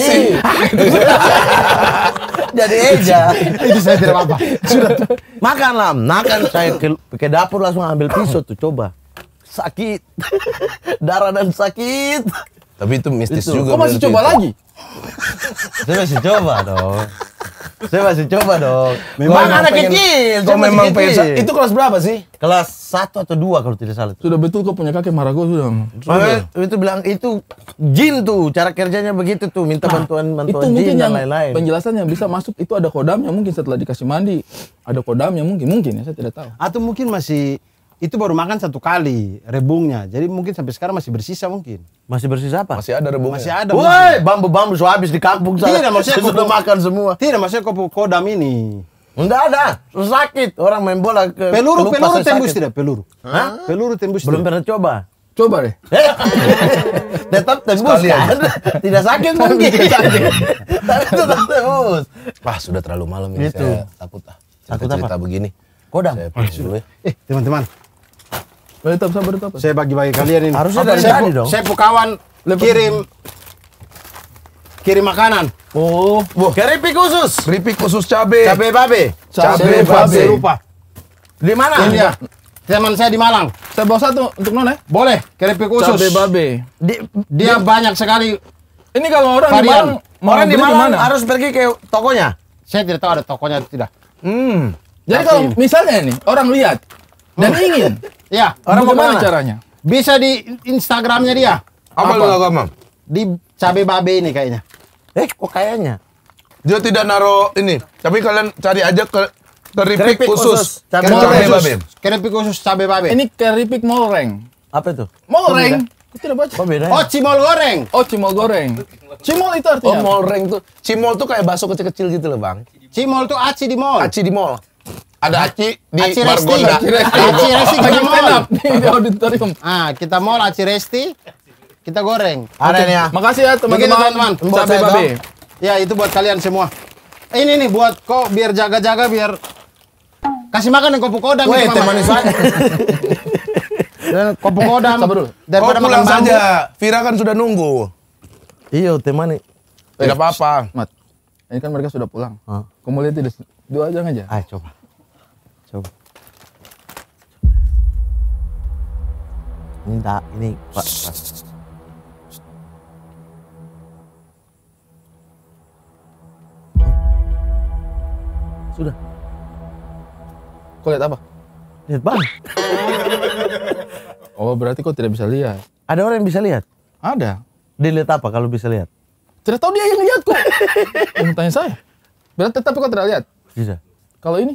Jadi Eja. Itu saya tidak apa
Sudah. Sudah. Makanlah, makan saya ke, ke dapur langsung ambil pisau tuh coba sakit darah dan sakit tapi itu mistis itu. juga. Kok masih coba itu. lagi? Saya masih coba dong. Saya masih coba dong. Memang anak pengen, kecil. Kau memang pengen. Itu kelas berapa sih? Kelas satu atau dua kalau tidak salah. Sudah betul kau punya kakek marah gue sudah. Makanya eh, itu bilang itu jin tuh cara kerjanya begitu tuh minta nah, bantuan bantuan itu mungkin jin yang dan lain-lain. Penjelasan yang bisa masuk itu ada kodamnya mungkin setelah dikasih mandi ada kodamnya mungkin mungkin ya saya tidak tahu. Atau mungkin masih itu baru makan satu kali rebungnya. Jadi mungkin sampai sekarang masih bersisa mungkin. Masih bersisa apa? Masih ada rebungnya. Masih ada. Woi, bambu-bambu sudah habis di kampung saya. Tidak maksudnya kupu, sudah makan semua. Tidak maksudnya kupu kodam ini. Enggak ada. Sakit orang main bola ke peluru peluru tembus tidak peluru. Hah? Peluru tembus. Belum pernah coba. Coba deh. Eh. tetap tembus ya Tidak sakit mungkin. Tapi tetap tembus. Wah, sudah terlalu malam ini. Ya, gitu. Saya takut ah. Takut Cerita begini. Kodam. Saya ya. Eh, teman-teman, Tetap sabar tetap. Saya bagi-bagi kalian ini. Harusnya dari saya, tadi dong. Saya kawan kirim kirim makanan. Oh, bu. keripik khusus. Keripik khusus cabe. Cabe babe. Cabe babe. lupa. Di mana? Ini ya. Teman saya di Malang. Saya bawa satu untuk ya. Boleh, keripik khusus. Cabe babe. dia banyak sekali. Ini kalau orang di Malang, orang di Malang harus pergi ke tokonya. Saya tidak tahu ada tokonya tidak. Hmm. Jadi kalau misalnya ini orang lihat dan hmm. ingin Ya. Orang mana caranya? Bisa di Instagramnya dia. Apa, Apa? agama? Di cabe babe ini kayaknya. Eh, kok kayaknya? Dia tidak naruh ini, tapi kalian cari aja ke keripik, khusus. Cabe, babe. Keripik khusus cabe babe. Ini keripik moreng. Apa itu? Moreng. Aku tidak baca. Oh, Oh, cimol goreng. Oh, cimol goreng. Cimol itu artinya. Oh, moreng tuh. Cimol tuh kayak bakso kecil-kecil gitu loh, Bang. Cimol tuh aci di mall. Aci di mall ada Aci di Aci Margonda. Resti. Aci Resti kita mall. di auditorium. Ah, kita mall Aci Resti. Kita goreng. Ada nih ya. Makasih ya teman-teman. Cabe babi Ya, itu buat kalian semua. Ini nih buat kok biar jaga-jaga biar kasih makan yang kopu kodam Weh, teh manis Dan kopu kodam. Eh, sabar dulu. Daripada oh, pulang saja. Vira kan sudah nunggu. Iya, teh manis. Tidak eh, apa-apa. Mat. Ini kan mereka sudah pulang. Huh? Kamu lihat di dua aja aja. Ayo coba coba ini tak ini pak sudah kau lihat apa lihat bang oh berarti kau tidak bisa lihat ada orang yang bisa lihat ada dia lihat apa kalau bisa lihat tidak tahu dia yang lihat kok. Yang tanya saya. Berarti tetap kau tidak lihat. Bisa. Kalau ini?